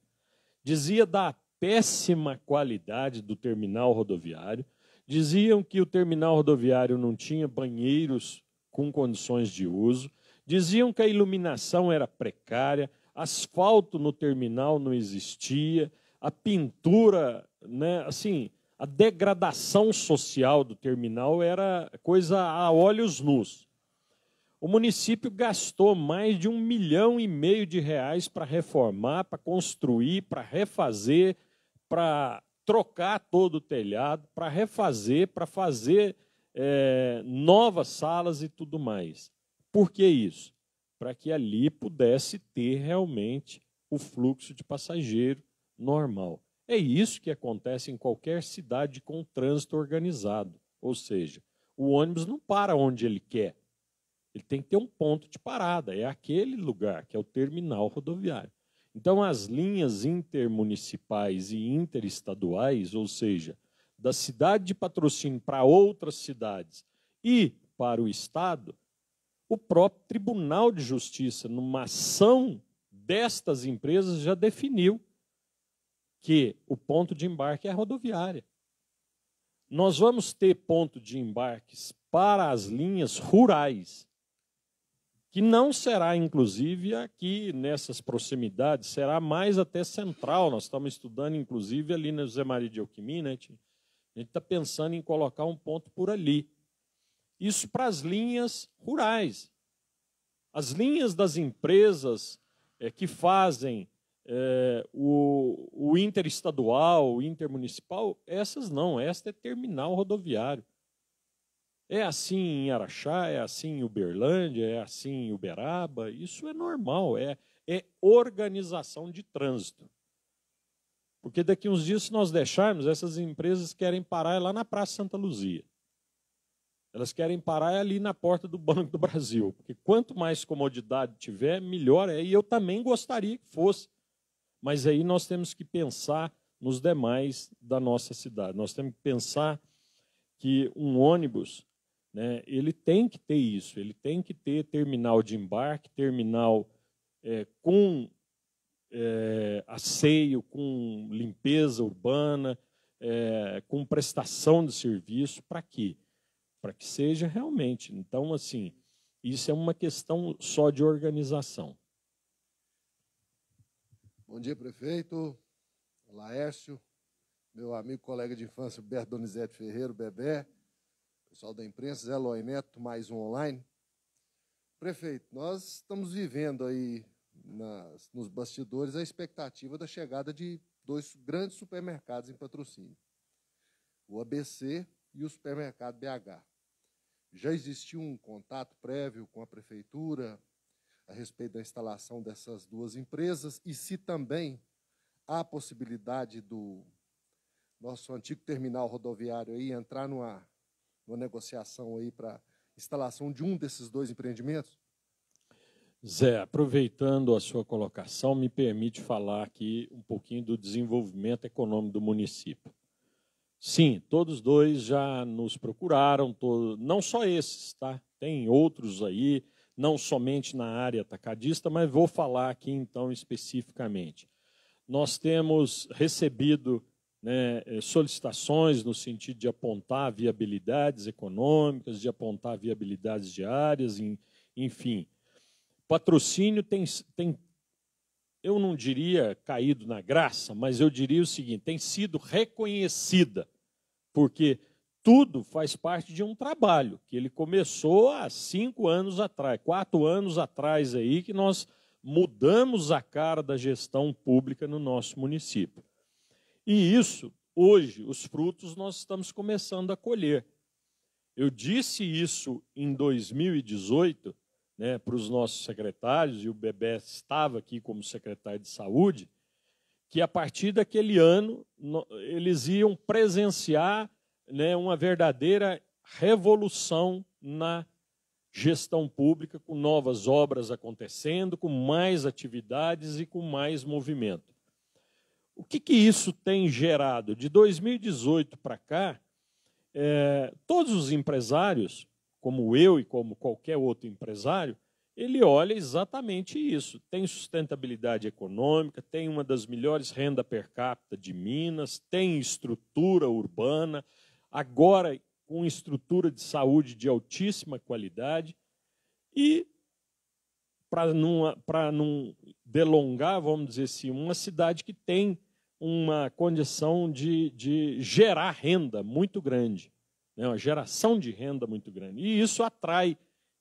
Dizia da péssima qualidade do terminal rodoviário, diziam que o terminal rodoviário não tinha banheiros com condições de uso, diziam que a iluminação era precária, asfalto no terminal não existia, a pintura, né, assim, a degradação social do terminal era coisa a olhos nus. O município gastou mais de um milhão e meio de reais para reformar, para construir, para refazer, para trocar todo o telhado, para refazer, para fazer é, novas salas e tudo mais. Por que isso? Para que ali pudesse ter realmente o fluxo de passageiro normal. É isso que acontece em qualquer cidade com trânsito organizado. Ou seja, o ônibus não para onde ele quer. Ele tem que ter um ponto de parada, é aquele lugar que é o terminal rodoviário. Então, as linhas intermunicipais e interestaduais, ou seja, da cidade de patrocínio para outras cidades e para o Estado, o próprio Tribunal de Justiça, numa ação destas empresas, já definiu que o ponto de embarque é a rodoviária. Nós vamos ter ponto de embarques para as linhas rurais, que não será, inclusive, aqui nessas proximidades, será mais até central. Nós estamos estudando, inclusive, ali na José Maria de Alquimina, né, A gente está pensando em colocar um ponto por ali. Isso para as linhas rurais. As linhas das empresas é, que fazem é, o, o interestadual, o intermunicipal, essas não, esta é terminal rodoviário. É assim em Araxá, é assim em Uberlândia, é assim em Uberaba, isso é normal, é, é organização de trânsito. Porque daqui uns dias, se nós deixarmos, essas empresas querem parar lá na Praça Santa Luzia. Elas querem parar ali na porta do Banco do Brasil. Porque quanto mais comodidade tiver, melhor é. E eu também gostaria que fosse. Mas aí nós temos que pensar nos demais da nossa cidade. Nós temos que pensar que um ônibus, né, ele tem que ter isso, ele tem que ter terminal de embarque, terminal é, com é, asseio, com limpeza urbana, é, com prestação de serviço, para quê? Para que seja realmente. Então, assim, isso é uma questão só de organização. Bom dia, prefeito. Laércio, meu amigo, colega de infância, Berto Donizete Ferreiro, Bebé, pessoal da imprensa, Zé Loineto, mais um online. Prefeito, nós estamos vivendo aí nas, nos bastidores a expectativa da chegada de dois grandes supermercados em patrocínio, o ABC e o supermercado BH. Já existiu um contato prévio com a prefeitura, a respeito da instalação dessas duas empresas e se também há a possibilidade do nosso antigo terminal rodoviário aí entrar numa, numa negociação aí para instalação de um desses dois empreendimentos? Zé, aproveitando a sua colocação, me permite falar aqui um pouquinho do desenvolvimento econômico do município. Sim, todos dois já nos procuraram, todos não só esses, tá? Tem outros aí não somente na área atacadista, mas vou falar aqui então especificamente. Nós temos recebido né, eh, solicitações no sentido de apontar viabilidades econômicas, de apontar viabilidades de áreas, enfim. Patrocínio tem, tem, eu não diria caído na graça, mas eu diria o seguinte: tem sido reconhecida, porque tudo faz parte de um trabalho que ele começou há cinco anos atrás, quatro anos atrás aí, que nós mudamos a cara da gestão pública no nosso município. E isso, hoje, os frutos nós estamos começando a colher. Eu disse isso em 2018 né, para os nossos secretários, e o Bebé estava aqui como secretário de saúde, que a partir daquele ano eles iam presenciar né, uma verdadeira revolução na gestão pública, com novas obras acontecendo, com mais atividades e com mais movimento. O que, que isso tem gerado? De 2018 para cá, é, todos os empresários, como eu e como qualquer outro empresário, ele olha exatamente isso. Tem sustentabilidade econômica, tem uma das melhores renda per capita de Minas, tem estrutura urbana, agora com estrutura de saúde de altíssima qualidade. E, para não, não delongar, vamos dizer assim, uma cidade que tem uma condição de, de gerar renda muito grande, né? uma geração de renda muito grande. E isso atrai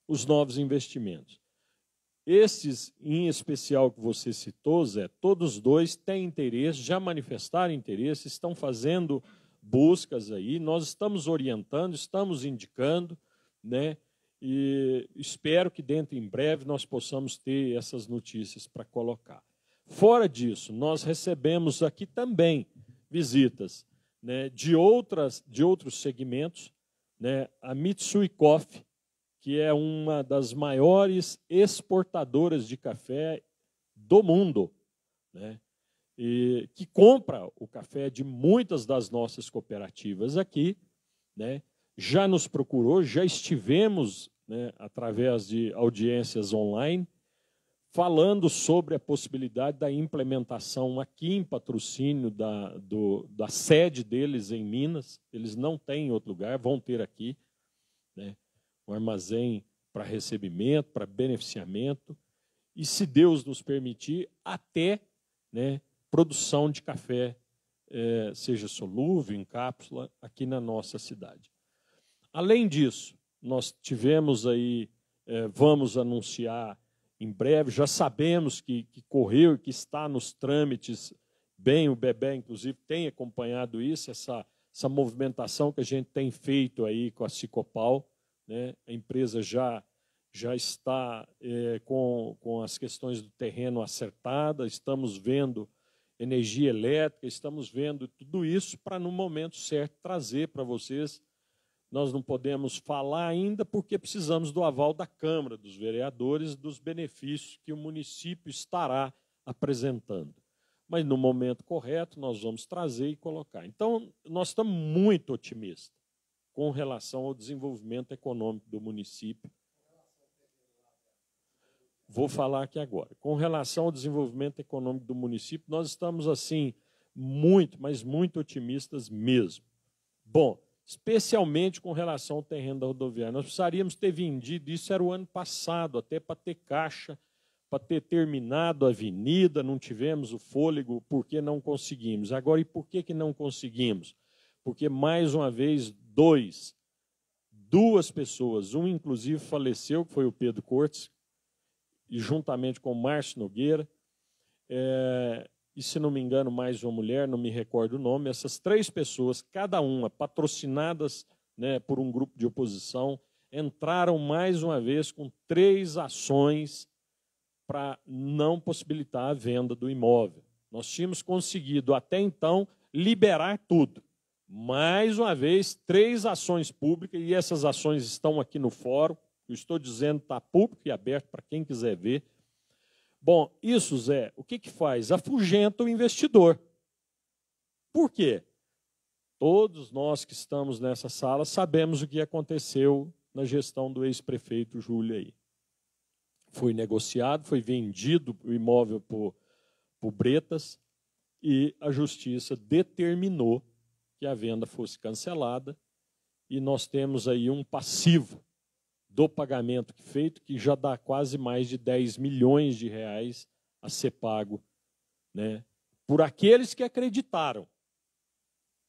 os novos investimentos. Esses, em especial, que você citou, Zé, todos dois têm interesse, já manifestaram interesse, estão fazendo buscas aí, nós estamos orientando, estamos indicando, né? E espero que dentro em breve nós possamos ter essas notícias para colocar. Fora disso, nós recebemos aqui também visitas né, de, outras, de outros segmentos. Né, a Mitsui Coffee, que é uma das maiores exportadoras de café do mundo, né, e, que compra o café de muitas das nossas cooperativas aqui, né? já nos procurou, já estivemos né, através de audiências online falando sobre a possibilidade da implementação aqui em patrocínio da, do, da sede deles em Minas. Eles não têm em outro lugar, vão ter aqui né, um armazém para recebimento, para beneficiamento. E, se Deus nos permitir, até né, produção de café, é, seja solúvel, em cápsula, aqui na nossa cidade. Além disso, nós tivemos aí, é, vamos anunciar em breve, já sabemos que, que correu, que está nos trâmites bem, o Bebé, inclusive, tem acompanhado isso, essa, essa movimentação que a gente tem feito aí com a Cicopal. Né? A empresa já, já está é, com, com as questões do terreno acertada, estamos vendo energia elétrica, estamos vendo tudo isso para no momento certo trazer para vocês. Nós não podemos falar ainda porque precisamos do aval da Câmara dos Vereadores dos benefícios que o município estará apresentando. Mas no momento correto nós vamos trazer e colocar. Então, nós estamos muito otimistas com relação ao desenvolvimento econômico do município vou falar aqui agora. Com relação ao desenvolvimento econômico do município, nós estamos assim muito, mas muito otimistas mesmo. Bom, especialmente com relação ao terreno da rodoviária. Nós precisaríamos ter vendido isso era o ano passado, até para ter caixa, para ter terminado a avenida, não tivemos o fôlego, porque não conseguimos. Agora, e por que, que não conseguimos? Porque, mais uma vez, dois, duas pessoas, um inclusive faleceu, que foi o Pedro Cortes, e juntamente com Márcio Nogueira, é, e se não me engano, mais uma mulher, não me recordo o nome, essas três pessoas, cada uma patrocinadas né, por um grupo de oposição, entraram mais uma vez com três ações para não possibilitar a venda do imóvel. Nós tínhamos conseguido até então liberar tudo. Mais uma vez, três ações públicas, e essas ações estão aqui no fórum, que eu estou dizendo está público e aberto para quem quiser ver. Bom, isso, Zé, o que, que faz? Afugenta o investidor. Por quê? Todos nós que estamos nessa sala sabemos o que aconteceu na gestão do ex-prefeito Júlio aí. Foi negociado, foi vendido o imóvel por, por Bretas e a justiça determinou que a venda fosse cancelada e nós temos aí um passivo do pagamento feito, que já dá quase mais de 10 milhões de reais a ser pago né, por aqueles que acreditaram.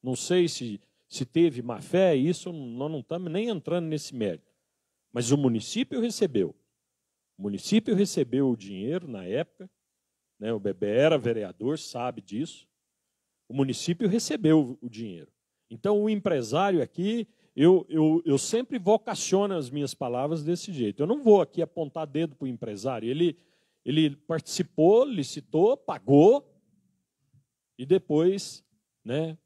Não sei se, se teve má fé, isso nós não estamos nem entrando nesse mérito. Mas o município recebeu. O município recebeu o dinheiro na época, né, o Bebê era vereador, sabe disso. O município recebeu o dinheiro. Então o empresário aqui eu, eu, eu sempre vocaciono as minhas palavras desse jeito. Eu não vou aqui apontar dedo para o empresário. Ele, ele participou, licitou, pagou e depois, né,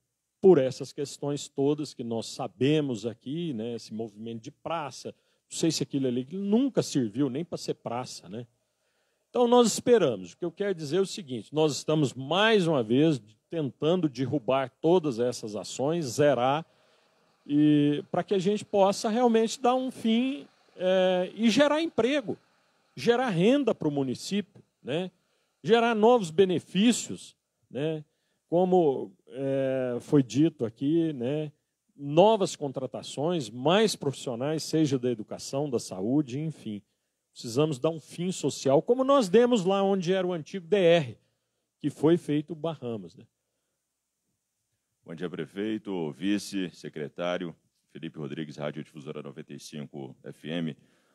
por essas questões todas que nós sabemos aqui, né, esse movimento de praça, não sei se aquilo ali nunca serviu nem para ser praça, né? Então nós esperamos. O que eu quero dizer é o seguinte: nós estamos mais uma vez tentando derrubar todas essas ações, zerar e para que a gente possa realmente dar um fim é, e gerar emprego, gerar renda para o município, né? gerar novos benefícios, né? como é, foi dito aqui, né? novas contratações, mais profissionais, seja da educação, da saúde, enfim. Precisamos dar um fim social, como nós demos lá onde era o antigo DR, que foi feito Bahamas. Né? Bom dia, prefeito, vice, secretário, Felipe Rodrigues, Rádio Difusora 95 FM.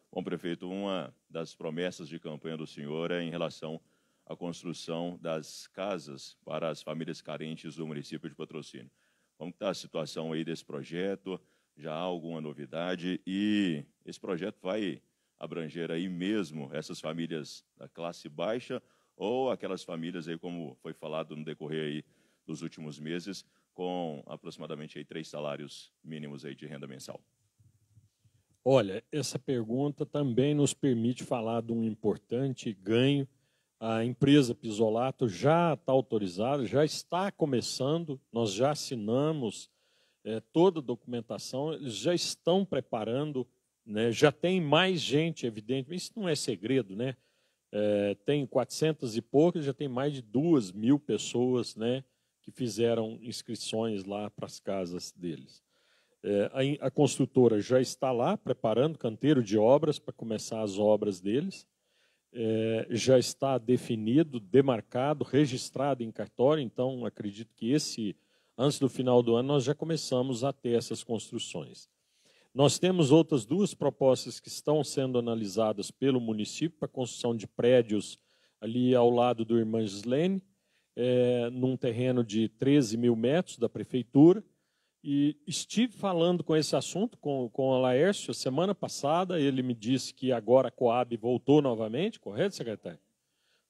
Bom, prefeito, uma das promessas de campanha do senhor é em relação à construção das casas para as famílias carentes do município de Patrocínio. Como está a situação aí desse projeto? Já há alguma novidade? E esse projeto vai abranger aí mesmo essas famílias da classe baixa ou aquelas famílias aí, como foi falado no decorrer aí dos últimos meses, com aproximadamente aí, três salários mínimos aí de renda mensal? Olha, essa pergunta também nos permite falar de um importante ganho. A empresa Pisolato já está autorizada, já está começando, nós já assinamos é, toda a documentação, eles já estão preparando, né, já tem mais gente, evidentemente. isso não é segredo, né? É, tem 400 e poucas, já tem mais de duas mil pessoas né, que fizeram inscrições lá para as casas deles. É, a, a, construtora já está lá preparando canteiro de obras para começar as obras deles. É, já está definido, demarcado, registrado em cartório. Então, acredito que esse antes do final do ano nós já começamos a ter essas construções. Nós temos outras duas propostas que estão sendo analisadas pelo município para construção de prédios ali ao lado do Irmã Gislene é, num terreno de 13 mil metros da prefeitura. E estive falando com esse assunto com, com o Laércio semana passada. Ele me disse que agora a Coab voltou novamente, correto, secretário?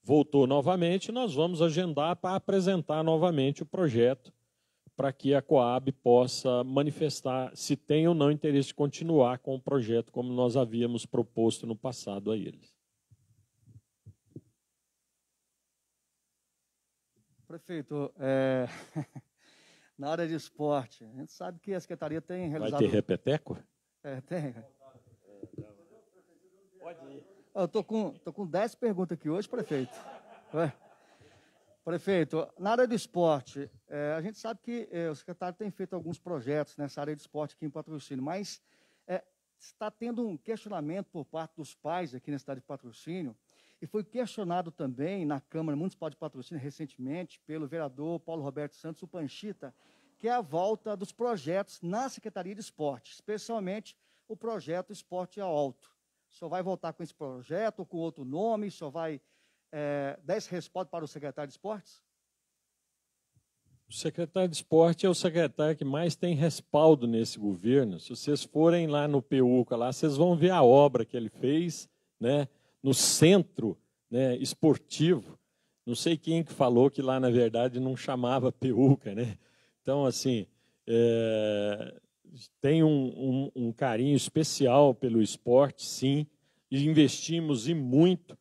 Voltou novamente. Nós vamos agendar para apresentar novamente o projeto para que a Coab possa manifestar se tem ou não interesse de continuar com o projeto como nós havíamos proposto no passado a eles. Prefeito, é... na área de esporte, a gente sabe que a Secretaria tem realizado... Vai ter repeteco? É, tem. Pode ir. Eu tô com, tô com 10 perguntas aqui hoje, prefeito. Prefeito, na área do esporte, é, a gente sabe que é, o secretário tem feito alguns projetos nessa área de esporte aqui em Patrocínio, mas é, está tendo um questionamento por parte dos pais aqui na cidade de Patrocínio e foi questionado também na Câmara Municipal de Patrocínio recentemente pelo vereador Paulo Roberto Santos, o Panchita, que é a volta dos projetos na Secretaria de Esporte, especialmente o projeto Esporte ao Alto. Só vai voltar com esse projeto, ou com outro nome, só vai é, dar esse respaldo para o secretário de Esportes? O secretário de Esporte é o secretário que mais tem respaldo nesse governo. Se vocês forem lá no Peuca, lá, vocês vão ver a obra que ele fez, né? no centro né, esportivo. Não sei quem que falou que lá, na verdade, não chamava peuca, né? Então, assim, é, tem um, um, um carinho especial pelo esporte, sim. E investimos e muito,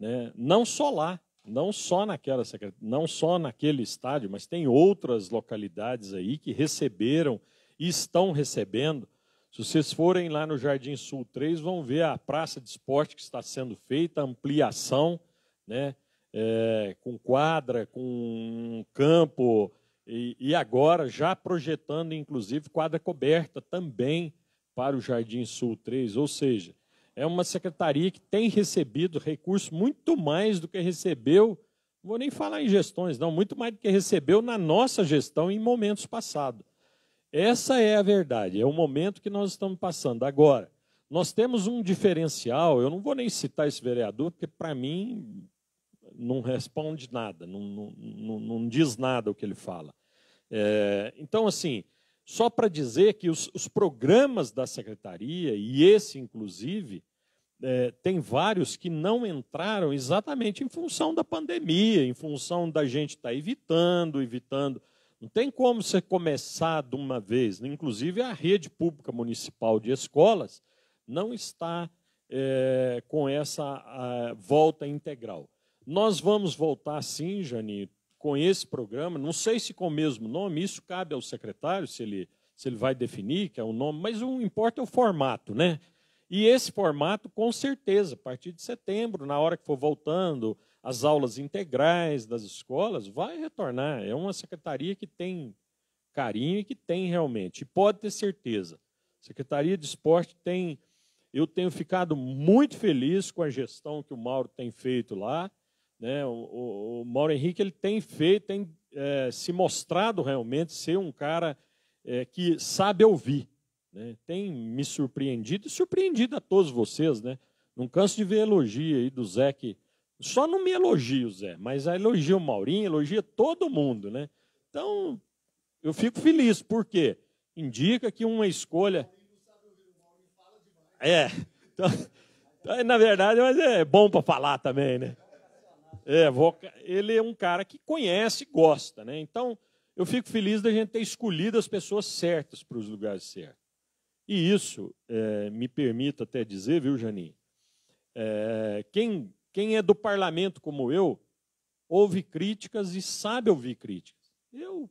né? não só lá, não só naquela não só naquele estádio, mas tem outras localidades aí que receberam e estão recebendo se vocês forem lá no Jardim Sul 3, vão ver a praça de esporte que está sendo feita, ampliação, né? É, com quadra, com campo, e, e, agora já projetando, inclusive, quadra coberta também para o Jardim Sul 3. Ou seja, é uma secretaria que tem recebido recursos muito mais do que recebeu, não vou nem falar em gestões, não, muito mais do que recebeu na nossa gestão em momentos passados. Essa é a verdade, é o momento que nós estamos passando. Agora, nós temos um diferencial, eu não vou nem citar esse vereador, porque para mim não responde nada, não, não, não, diz nada o que ele fala. É, então, assim, só para dizer que os, os, programas da secretaria, e esse inclusive, é, tem vários que não entraram exatamente em função da pandemia, em função da gente estar tá evitando, evitando não tem como você começar de uma vez. Né? Inclusive, a rede pública municipal de escolas não está é, com essa a, volta integral. Nós vamos voltar, sim, Jani, com esse programa. Não sei se com o mesmo nome, isso cabe ao secretário, se ele, se ele vai definir, que é o nome, mas o importa é o formato, né? E esse formato, com certeza, a partir de setembro, na hora que for voltando, as aulas integrais das escolas, vai retornar. É uma secretaria que tem carinho e que tem realmente. E pode ter certeza. Secretaria de Esporte tem. Eu tenho ficado muito feliz com a gestão que o Mauro tem feito lá. Né? O, o, o Mauro Henrique ele tem feito, tem é, se mostrado realmente ser um cara é, que sabe ouvir. Né? Tem me surpreendido e surpreendido a todos vocês. Né? Não canso de ver elogio aí do Zé que só não me elogio, Zé, mas elogia o Maurinho, elogia todo mundo, né? Então, eu fico feliz, porque indica que uma escolha. É, então, então na verdade, mas é bom para falar também, né? É, vou... ele é um cara que conhece e gosta, né? Então, eu fico feliz da gente ter escolhido as pessoas certas para os lugares certos. E isso, é, me permita até dizer, viu, Janinho? É, quem quem é do parlamento como eu, ouve críticas e sabe ouvir críticas. Eu,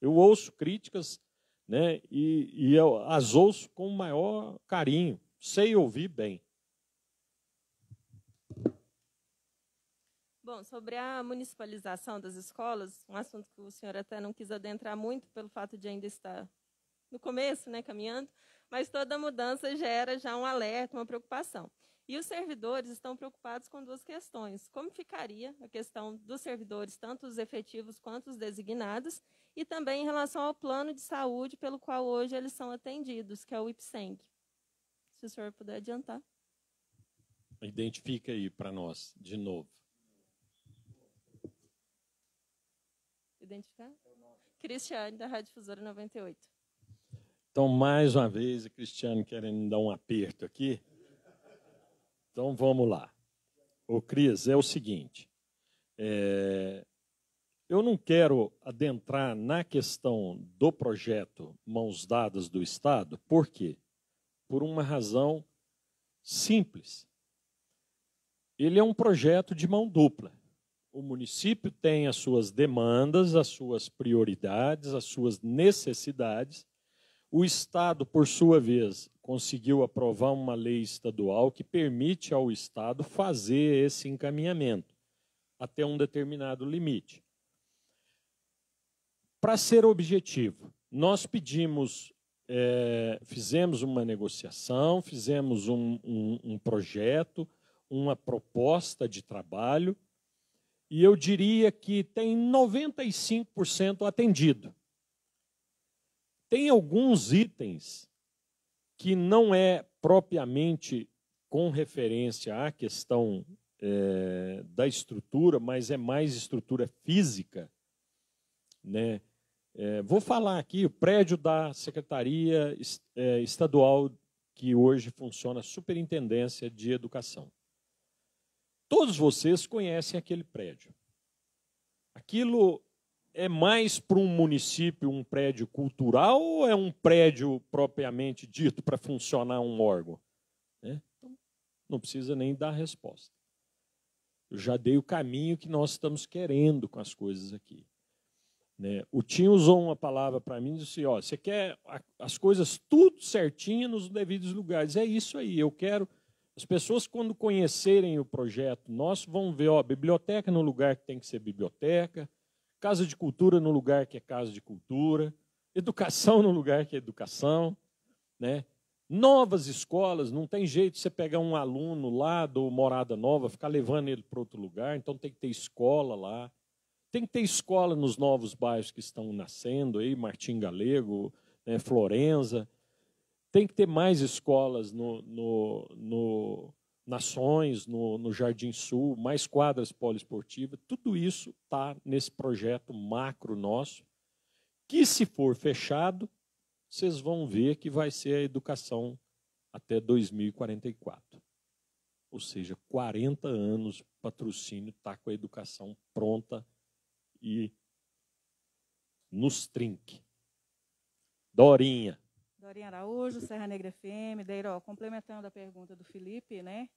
eu ouço críticas né, e, e eu as ouço com o maior carinho, sei ouvir bem. Bom, sobre a municipalização das escolas, um assunto que o senhor até não quis adentrar muito pelo fato de ainda estar no começo, né, caminhando, mas toda mudança gera já um alerta, uma preocupação. E os servidores estão preocupados com duas questões: como ficaria a questão dos servidores, tanto os efetivos quanto os designados, e também em relação ao plano de saúde pelo qual hoje eles são atendidos, que é o IPSENC. Se o senhor puder adiantar. Identifica aí para nós, de novo. Identificar? Cristiane, da Rádio Fusora 98. Então, mais uma vez, a Cristiane querendo dar um aperto aqui. Então vamos lá. O Cris, é o seguinte. É, eu não quero adentrar na questão do projeto Mãos Dadas do Estado, por quê? Por uma razão simples. Ele é um projeto de mão dupla. O município tem as suas demandas, as suas prioridades, as suas necessidades, o Estado, por sua vez, conseguiu aprovar uma lei estadual que permite ao Estado fazer esse encaminhamento até um determinado limite. Para ser objetivo, nós pedimos, é, fizemos uma negociação, fizemos um, um, um projeto, uma proposta de trabalho, e eu diria que tem 95% atendido. Tem alguns itens que não é propriamente com referência à questão é, da estrutura, mas é mais estrutura física, né? É, vou falar aqui o prédio da Secretaria é, Estadual que hoje funciona a Superintendência de Educação. Todos vocês conhecem aquele prédio. Aquilo é mais para um município um prédio cultural ou é um prédio propriamente dito para funcionar um órgão? Né? Então, não precisa nem dar resposta. Eu já dei o caminho que nós estamos querendo com as coisas aqui. Né? O Tim usou uma palavra para mim e disse: ó, você quer as coisas tudo certinho nos devidos lugares. É isso aí, eu quero. As pessoas, quando conhecerem o projeto nosso, vão ver ó, biblioteca no lugar que tem que ser biblioteca, casa de cultura no lugar que é casa de cultura, educação no lugar que é educação, né? Novas escolas, não tem jeito você pegar um aluno lá do Morada Nova, ficar levando ele para outro lugar, então tem que ter escola lá. Tem que ter escola nos novos bairros que estão nascendo aí, Martim Galego, né, Florença. Tem que ter mais escolas no, no Nações, no, no Jardim Sul, mais quadras poliesportivas, tudo isso está nesse projeto macro nosso, que se for fechado, vocês vão ver que vai ser a educação até 2044. Ou seja, 40 anos patrocínio está com a educação pronta e nos trinque. Dorinha. Dorinha Araújo, Serra Negra FM. Deiró, complementando a pergunta do Felipe, né?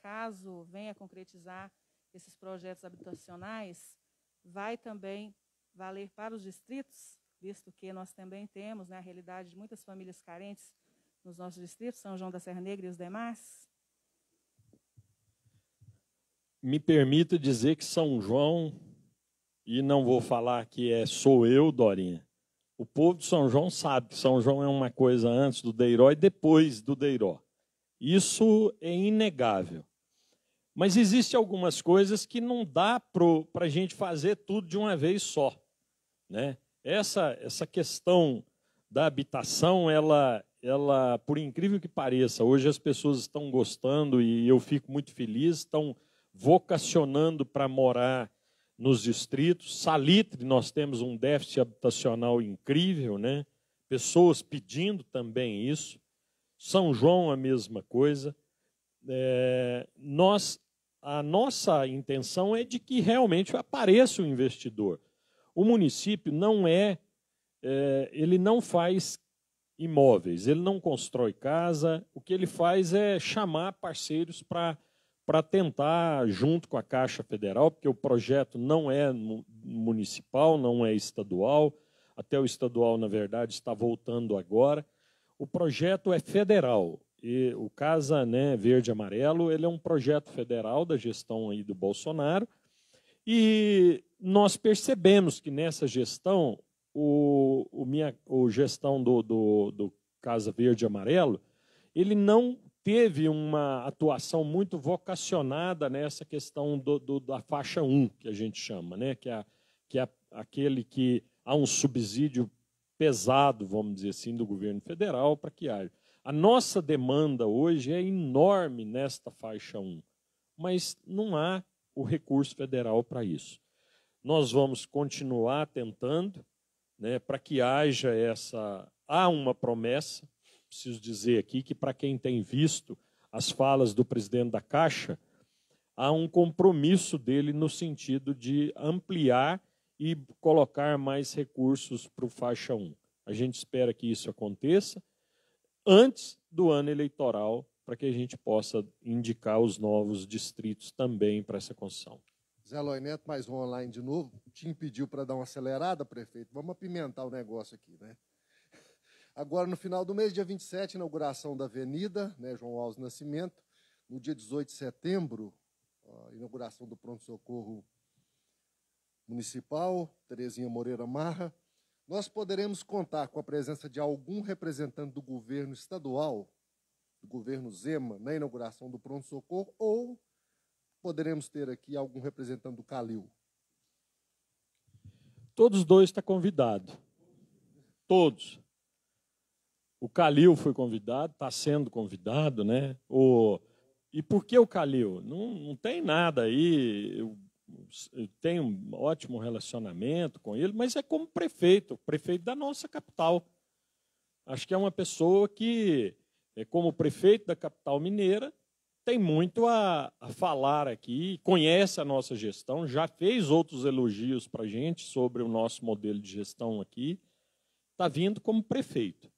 Caso venha concretizar esses projetos habitacionais, vai também valer para os distritos, visto que nós também temos né, a realidade de muitas famílias carentes nos nossos distritos, São João da Serra Negra e os demais? Me permito dizer que São João, e não vou falar que é sou eu, Dorinha, o povo de São João sabe, que São João é uma coisa antes do Deiró e depois do Deiró. Isso é inegável. Mas existem algumas coisas que não dá para a gente fazer tudo de uma vez só. Né? Essa, essa questão da habitação, ela, ela, por incrível que pareça, hoje as pessoas estão gostando e eu fico muito feliz, estão vocacionando para morar nos distritos. Salitre, nós temos um déficit habitacional incrível, né? pessoas pedindo também isso. São João, a mesma coisa. É, nós, a nossa intenção é de que realmente apareça o investidor. O município não é, é ele não faz imóveis, ele não constrói casa, o que ele faz é chamar parceiros para para tentar, junto com a Caixa Federal, porque o projeto não é municipal, não é estadual, até o estadual, na verdade, está voltando agora. O projeto é federal. E o Casa né, Verde Amarelo ele é um projeto federal da gestão aí do Bolsonaro. E nós percebemos que nessa gestão, o, o minha, o gestão do, do, do Casa Verde Amarelo, ele não teve uma atuação muito vocacionada nessa questão do, do, da faixa 1, que a gente chama, né? que, é, que é aquele que há um subsídio pesado, vamos dizer assim, do governo federal para que haja. A nossa demanda hoje é enorme nesta faixa 1, mas não há o recurso federal para isso. Nós vamos continuar tentando né, para que haja essa. Há uma promessa preciso dizer aqui que, para quem tem visto as falas do presidente da Caixa, há um compromisso dele no sentido de ampliar e colocar mais recursos para o faixa 1. A gente espera que isso aconteça antes do ano eleitoral, para que a gente possa indicar os novos distritos também para essa concessão. Zé Loineto, mais um online de novo. time pediu para dar uma acelerada, prefeito. Vamos apimentar o negócio aqui, né? Agora, no final do mês, dia 27, inauguração da Avenida, né, João Alves Nascimento. No dia 18 de setembro, inauguração do pronto-socorro municipal, Terezinha Moreira Marra. Nós poderemos contar com a presença de algum representante do governo estadual, do governo Zema, na inauguração do pronto-socorro, ou poderemos ter aqui algum representante do Calil? Todos dois estão tá convidados. Todos. O Calil foi convidado, está sendo convidado, né? O, e por que o Calil? Não, não tem nada aí. Eu, eu, tenho um ótimo relacionamento com ele, mas é como prefeito, prefeito da nossa capital. Acho que é uma pessoa que, é, como prefeito da capital mineira, tem muito a, a falar aqui, conhece a nossa gestão, já fez outros elogios para a gente sobre o nosso modelo de gestão aqui, está vindo como prefeito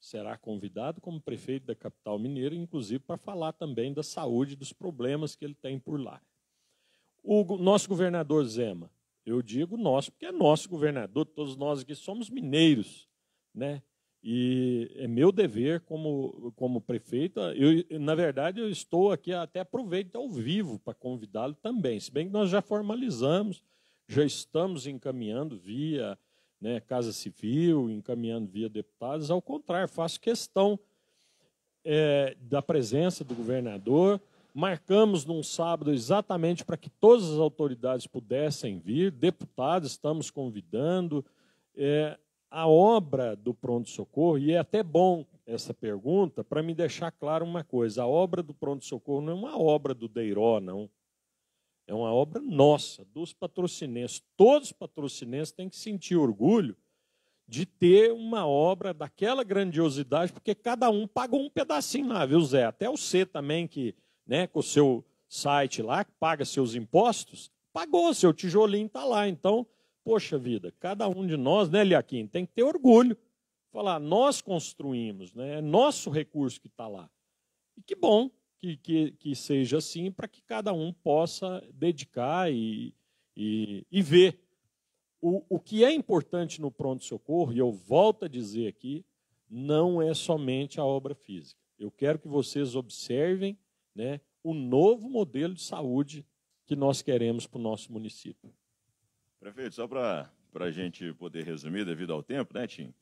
será convidado como prefeito da capital mineira, inclusive para falar também da saúde, dos problemas que ele tem por lá. O nosso governador Zema, eu digo nosso, porque é nosso governador, todos nós aqui somos mineiros, né? E é meu dever como, como prefeito, eu, na verdade eu estou aqui até aproveito ao vivo para convidá-lo também, se bem que nós já formalizamos, já estamos encaminhando via né, Casa Civil, encaminhando via deputados. Ao contrário, faço questão é, da presença do governador. Marcamos num sábado exatamente para que todas as autoridades pudessem vir, deputados, estamos convidando. É, a obra do pronto-socorro, e é até bom essa pergunta para me deixar claro uma coisa: a obra do pronto-socorro não é uma obra do Deiró, não. É uma obra nossa, dos patrocinenses. Todos os patrocinenses têm que sentir orgulho de ter uma obra daquela grandiosidade, porque cada um pagou um pedacinho lá, viu, Zé? Até o C também, que né, com o seu site lá, que paga seus impostos, pagou, seu tijolinho está lá. Então, poxa vida, cada um de nós, né, Liaquim, tem que ter orgulho. Falar, nós construímos, né? é nosso recurso que está lá. E que bom que, que, que seja assim, para que cada um possa dedicar e, e, e ver. O, o que é importante no pronto-socorro, e eu volto a dizer aqui, não é somente a obra física. Eu quero que vocês observem né, o novo modelo de saúde que nós queremos para o nosso município. Prefeito, só para a gente poder resumir, devido ao tempo, né, Tim?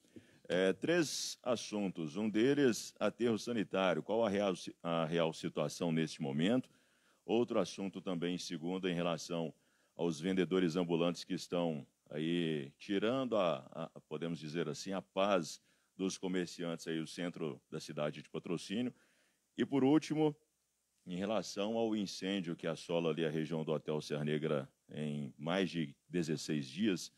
É, três assuntos. Um deles, aterro sanitário. Qual a real, a real situação neste momento? Outro assunto também, segundo, em relação aos vendedores ambulantes que estão aí tirando a, a podemos dizer assim, a paz dos comerciantes aí, o centro da cidade de patrocínio. E por último, em relação ao incêndio que assola ali a região do Hotel Serra Negra em mais de 16 dias,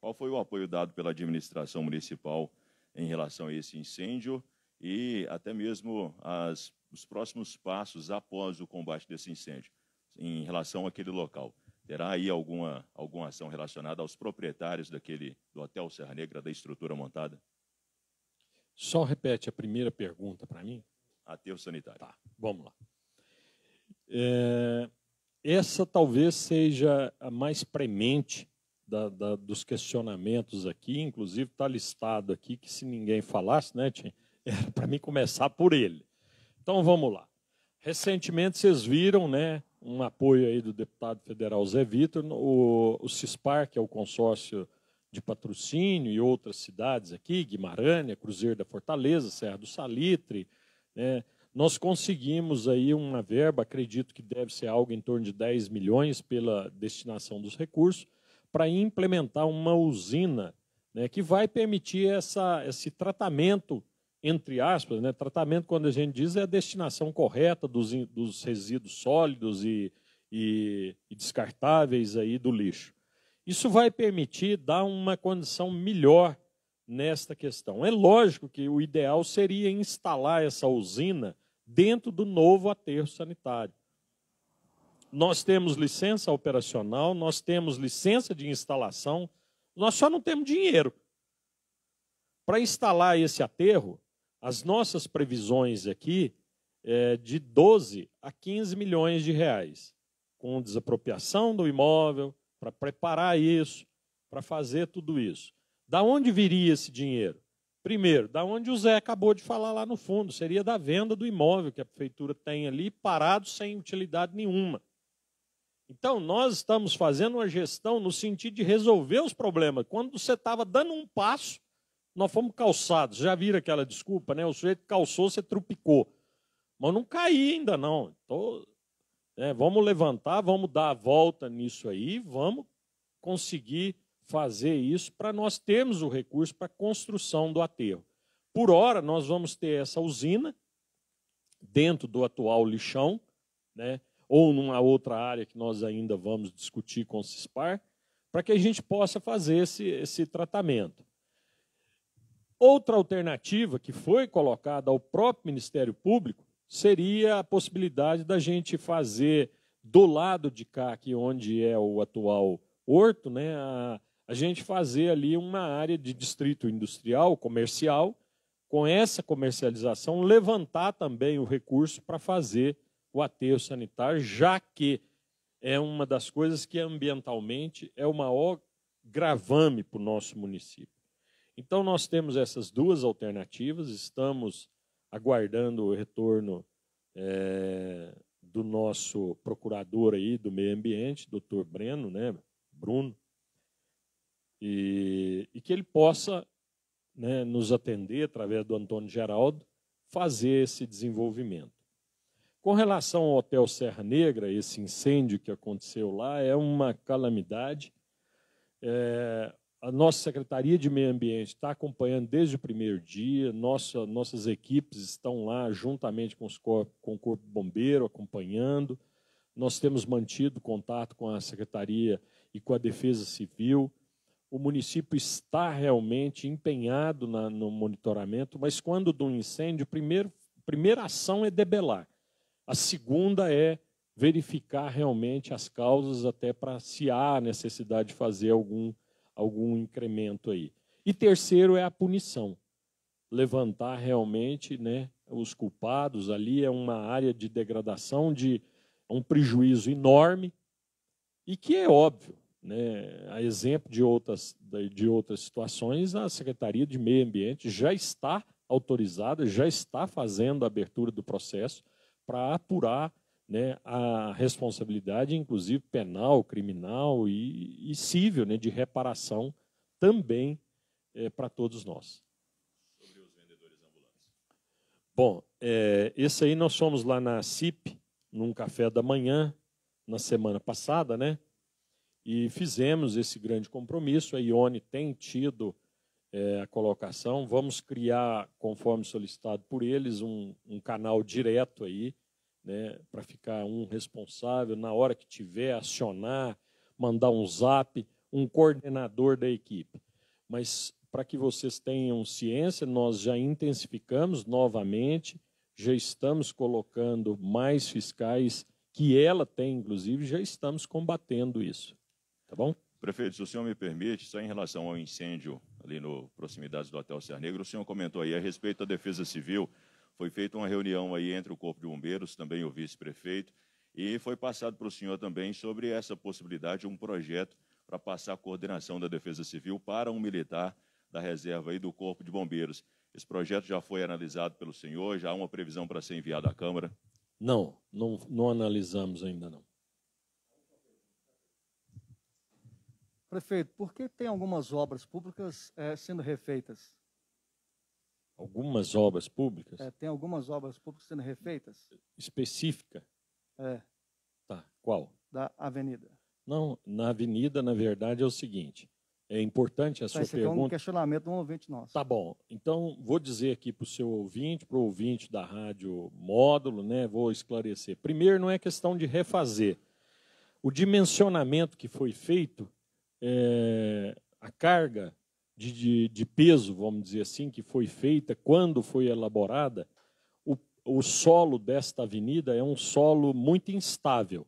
qual foi o apoio dado pela administração municipal em relação a esse incêndio e até mesmo as, os próximos passos após o combate desse incêndio em relação àquele local. Terá aí alguma, alguma ação relacionada aos proprietários daquele do Hotel Serra Negra, da estrutura montada? Só repete a primeira pergunta para mim. Ateu sanitário. Tá, vamos lá. É, essa talvez seja a mais premente da, da, dos questionamentos aqui, inclusive está listado aqui que se ninguém falasse, né, Tim, era para mim começar por ele. Então vamos lá. Recentemente vocês viram, né, um apoio aí do deputado federal Zé Vitor, o, o CISPAR, que é o consórcio de patrocínio e outras cidades aqui, Guimarães, Cruzeiro da Fortaleza, Serra do Salitre, né, nós conseguimos aí uma verba, acredito que deve ser algo em torno de 10 milhões pela destinação dos recursos, para implementar uma usina né, que vai permitir essa, esse tratamento, entre aspas, né, tratamento, quando a gente diz, é a destinação correta dos, dos resíduos sólidos e, e, e descartáveis aí do lixo. Isso vai permitir dar uma condição melhor nesta questão. É lógico que o ideal seria instalar essa usina dentro do novo aterro sanitário. Nós temos licença operacional, nós temos licença de instalação, nós só não temos dinheiro. Para instalar esse aterro, as nossas previsões aqui é de 12 a 15 milhões de reais, com desapropriação do imóvel, para preparar isso, para fazer tudo isso. Da onde viria esse dinheiro? Primeiro, da onde o Zé acabou de falar lá no fundo, seria da venda do imóvel que a prefeitura tem ali parado sem utilidade nenhuma. Então, nós estamos fazendo uma gestão no sentido de resolver os problemas. Quando você estava dando um passo, nós fomos calçados. Já viram aquela desculpa, né? O sujeito calçou, você trupicou. Mas não caí ainda, não. Então, é, vamos levantar, vamos dar a volta nisso aí, vamos conseguir fazer isso para nós termos o recurso para a construção do aterro. Por hora, nós vamos ter essa usina dentro do atual lixão, né? ou numa outra área que nós ainda vamos discutir com o CISPAR, para que a gente possa fazer esse, esse tratamento. Outra alternativa que foi colocada ao próprio Ministério Público seria a possibilidade da gente fazer do lado de cá, que é onde é o atual Horto, né, a, a gente fazer ali uma área de distrito industrial, comercial, com essa comercialização, levantar também o recurso para fazer o aterro sanitário, já que é uma das coisas que ambientalmente é o maior gravame para o nosso município. Então, nós temos essas duas alternativas, estamos aguardando o retorno é, do nosso procurador aí do meio ambiente, doutor Breno, né, Bruno, e, e que ele possa né, nos atender através do Antônio Geraldo, fazer esse desenvolvimento. Com relação ao Hotel Serra Negra, esse incêndio que aconteceu lá é uma calamidade. É, a nossa Secretaria de Meio Ambiente está acompanhando desde o primeiro dia, nossa, nossas equipes estão lá juntamente com, os com o Corpo Bombeiro acompanhando. Nós temos mantido contato com a Secretaria e com a Defesa Civil. O município está realmente empenhado na, no monitoramento, mas quando do incêndio, primeiro, a primeira ação é debelar. A segunda é verificar realmente as causas até para se há necessidade de fazer algum, algum incremento aí. E terceiro é a punição. Levantar realmente né, os culpados. Ali é uma área de degradação, de um prejuízo enorme e que é óbvio. Né, a exemplo de outras, de outras situações, a Secretaria de Meio Ambiente já está autorizada, já está fazendo a abertura do processo para apurar né, a responsabilidade, inclusive penal, criminal e, e civil, né, de reparação também é, para todos nós. Sobre os vendedores ambulantes. Bom, é, esse aí nós fomos lá na CIP, num café da manhã, na semana passada, né? E fizemos esse grande compromisso. A Ione tem tido é, a colocação. Vamos criar, conforme solicitado por eles, um, um canal direto aí, né, para ficar um responsável na hora que tiver, acionar, mandar um zap, um coordenador da equipe. Mas para que vocês tenham ciência, nós já intensificamos novamente, já estamos colocando mais fiscais que ela tem, inclusive, já estamos combatendo isso. Tá bom? Prefeito, se o senhor me permite, só em relação ao incêndio ali no proximidades do Hotel Ser Negro. O senhor comentou aí a respeito da Defesa Civil. Foi feita uma reunião aí entre o Corpo de Bombeiros, também o vice-prefeito, e foi passado para o senhor também sobre essa possibilidade, um projeto para passar a coordenação da Defesa Civil para um militar da reserva aí do Corpo de Bombeiros. Esse projeto já foi analisado pelo senhor? Já há uma previsão para ser enviado à Câmara? Não, não, não analisamos ainda não. Prefeito, por que tem algumas obras públicas é, sendo refeitas? Algumas obras públicas? É, tem algumas obras públicas sendo refeitas? Específica? É. Tá, qual? Da avenida. Não, na avenida, na verdade, é o seguinte. É importante a tá, sua esse pergunta. Esse é um questionamento de um ouvinte nosso. Tá bom. Então, vou dizer aqui para o seu ouvinte, para o ouvinte da rádio módulo, né? Vou esclarecer. Primeiro, não é questão de refazer. O dimensionamento que foi feito é, a carga de, de, de, peso, vamos dizer assim, que foi feita, quando foi elaborada, o, o solo desta avenida é um solo muito instável.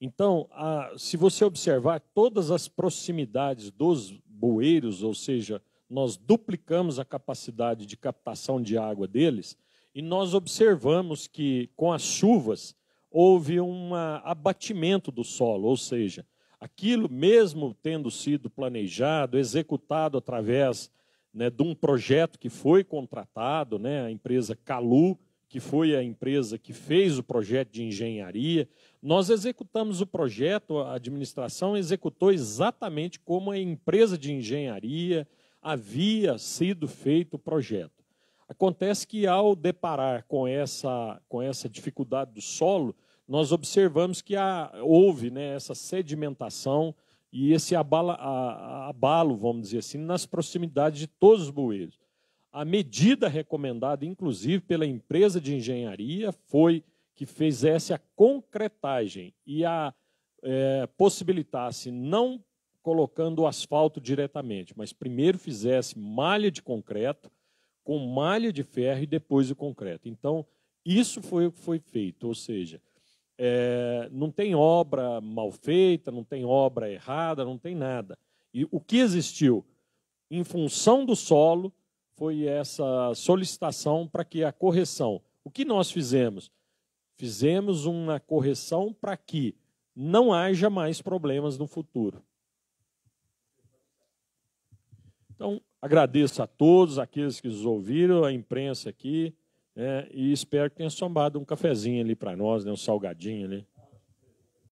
Então, a, se você observar todas as proximidades dos bueiros, ou seja, nós duplicamos a capacidade de captação de água deles, e nós observamos que com as chuvas houve um abatimento do solo, ou seja, aquilo mesmo tendo sido planejado, executado através né, de um projeto que foi contratado, né, a empresa Calu, que foi a empresa que fez o projeto de engenharia, nós executamos o projeto, a administração executou exatamente como a empresa de engenharia havia sido feito o projeto. Acontece que ao deparar com essa, com essa dificuldade do solo, nós observamos que há, houve né, essa sedimentação e esse abala, a, a, abalo, vamos dizer assim, nas proximidades de todos os bueiros. A medida recomendada, inclusive, pela empresa de engenharia foi que fizesse a concretagem e a é, possibilitasse, não colocando o asfalto diretamente, mas primeiro fizesse malha de concreto, com malha de ferro e depois o concreto. Então, isso foi o que foi feito, ou seja, é, não tem obra mal feita, não tem obra errada, não tem nada. E o que existiu em função do solo foi essa solicitação para que a correção. O que nós fizemos? Fizemos uma correção para que não haja mais problemas no futuro. Então, agradeço a todos aqueles que nos ouviram, a imprensa aqui. É, e espero que tenha sombado um cafezinho ali para nós, né, um salgadinho ali.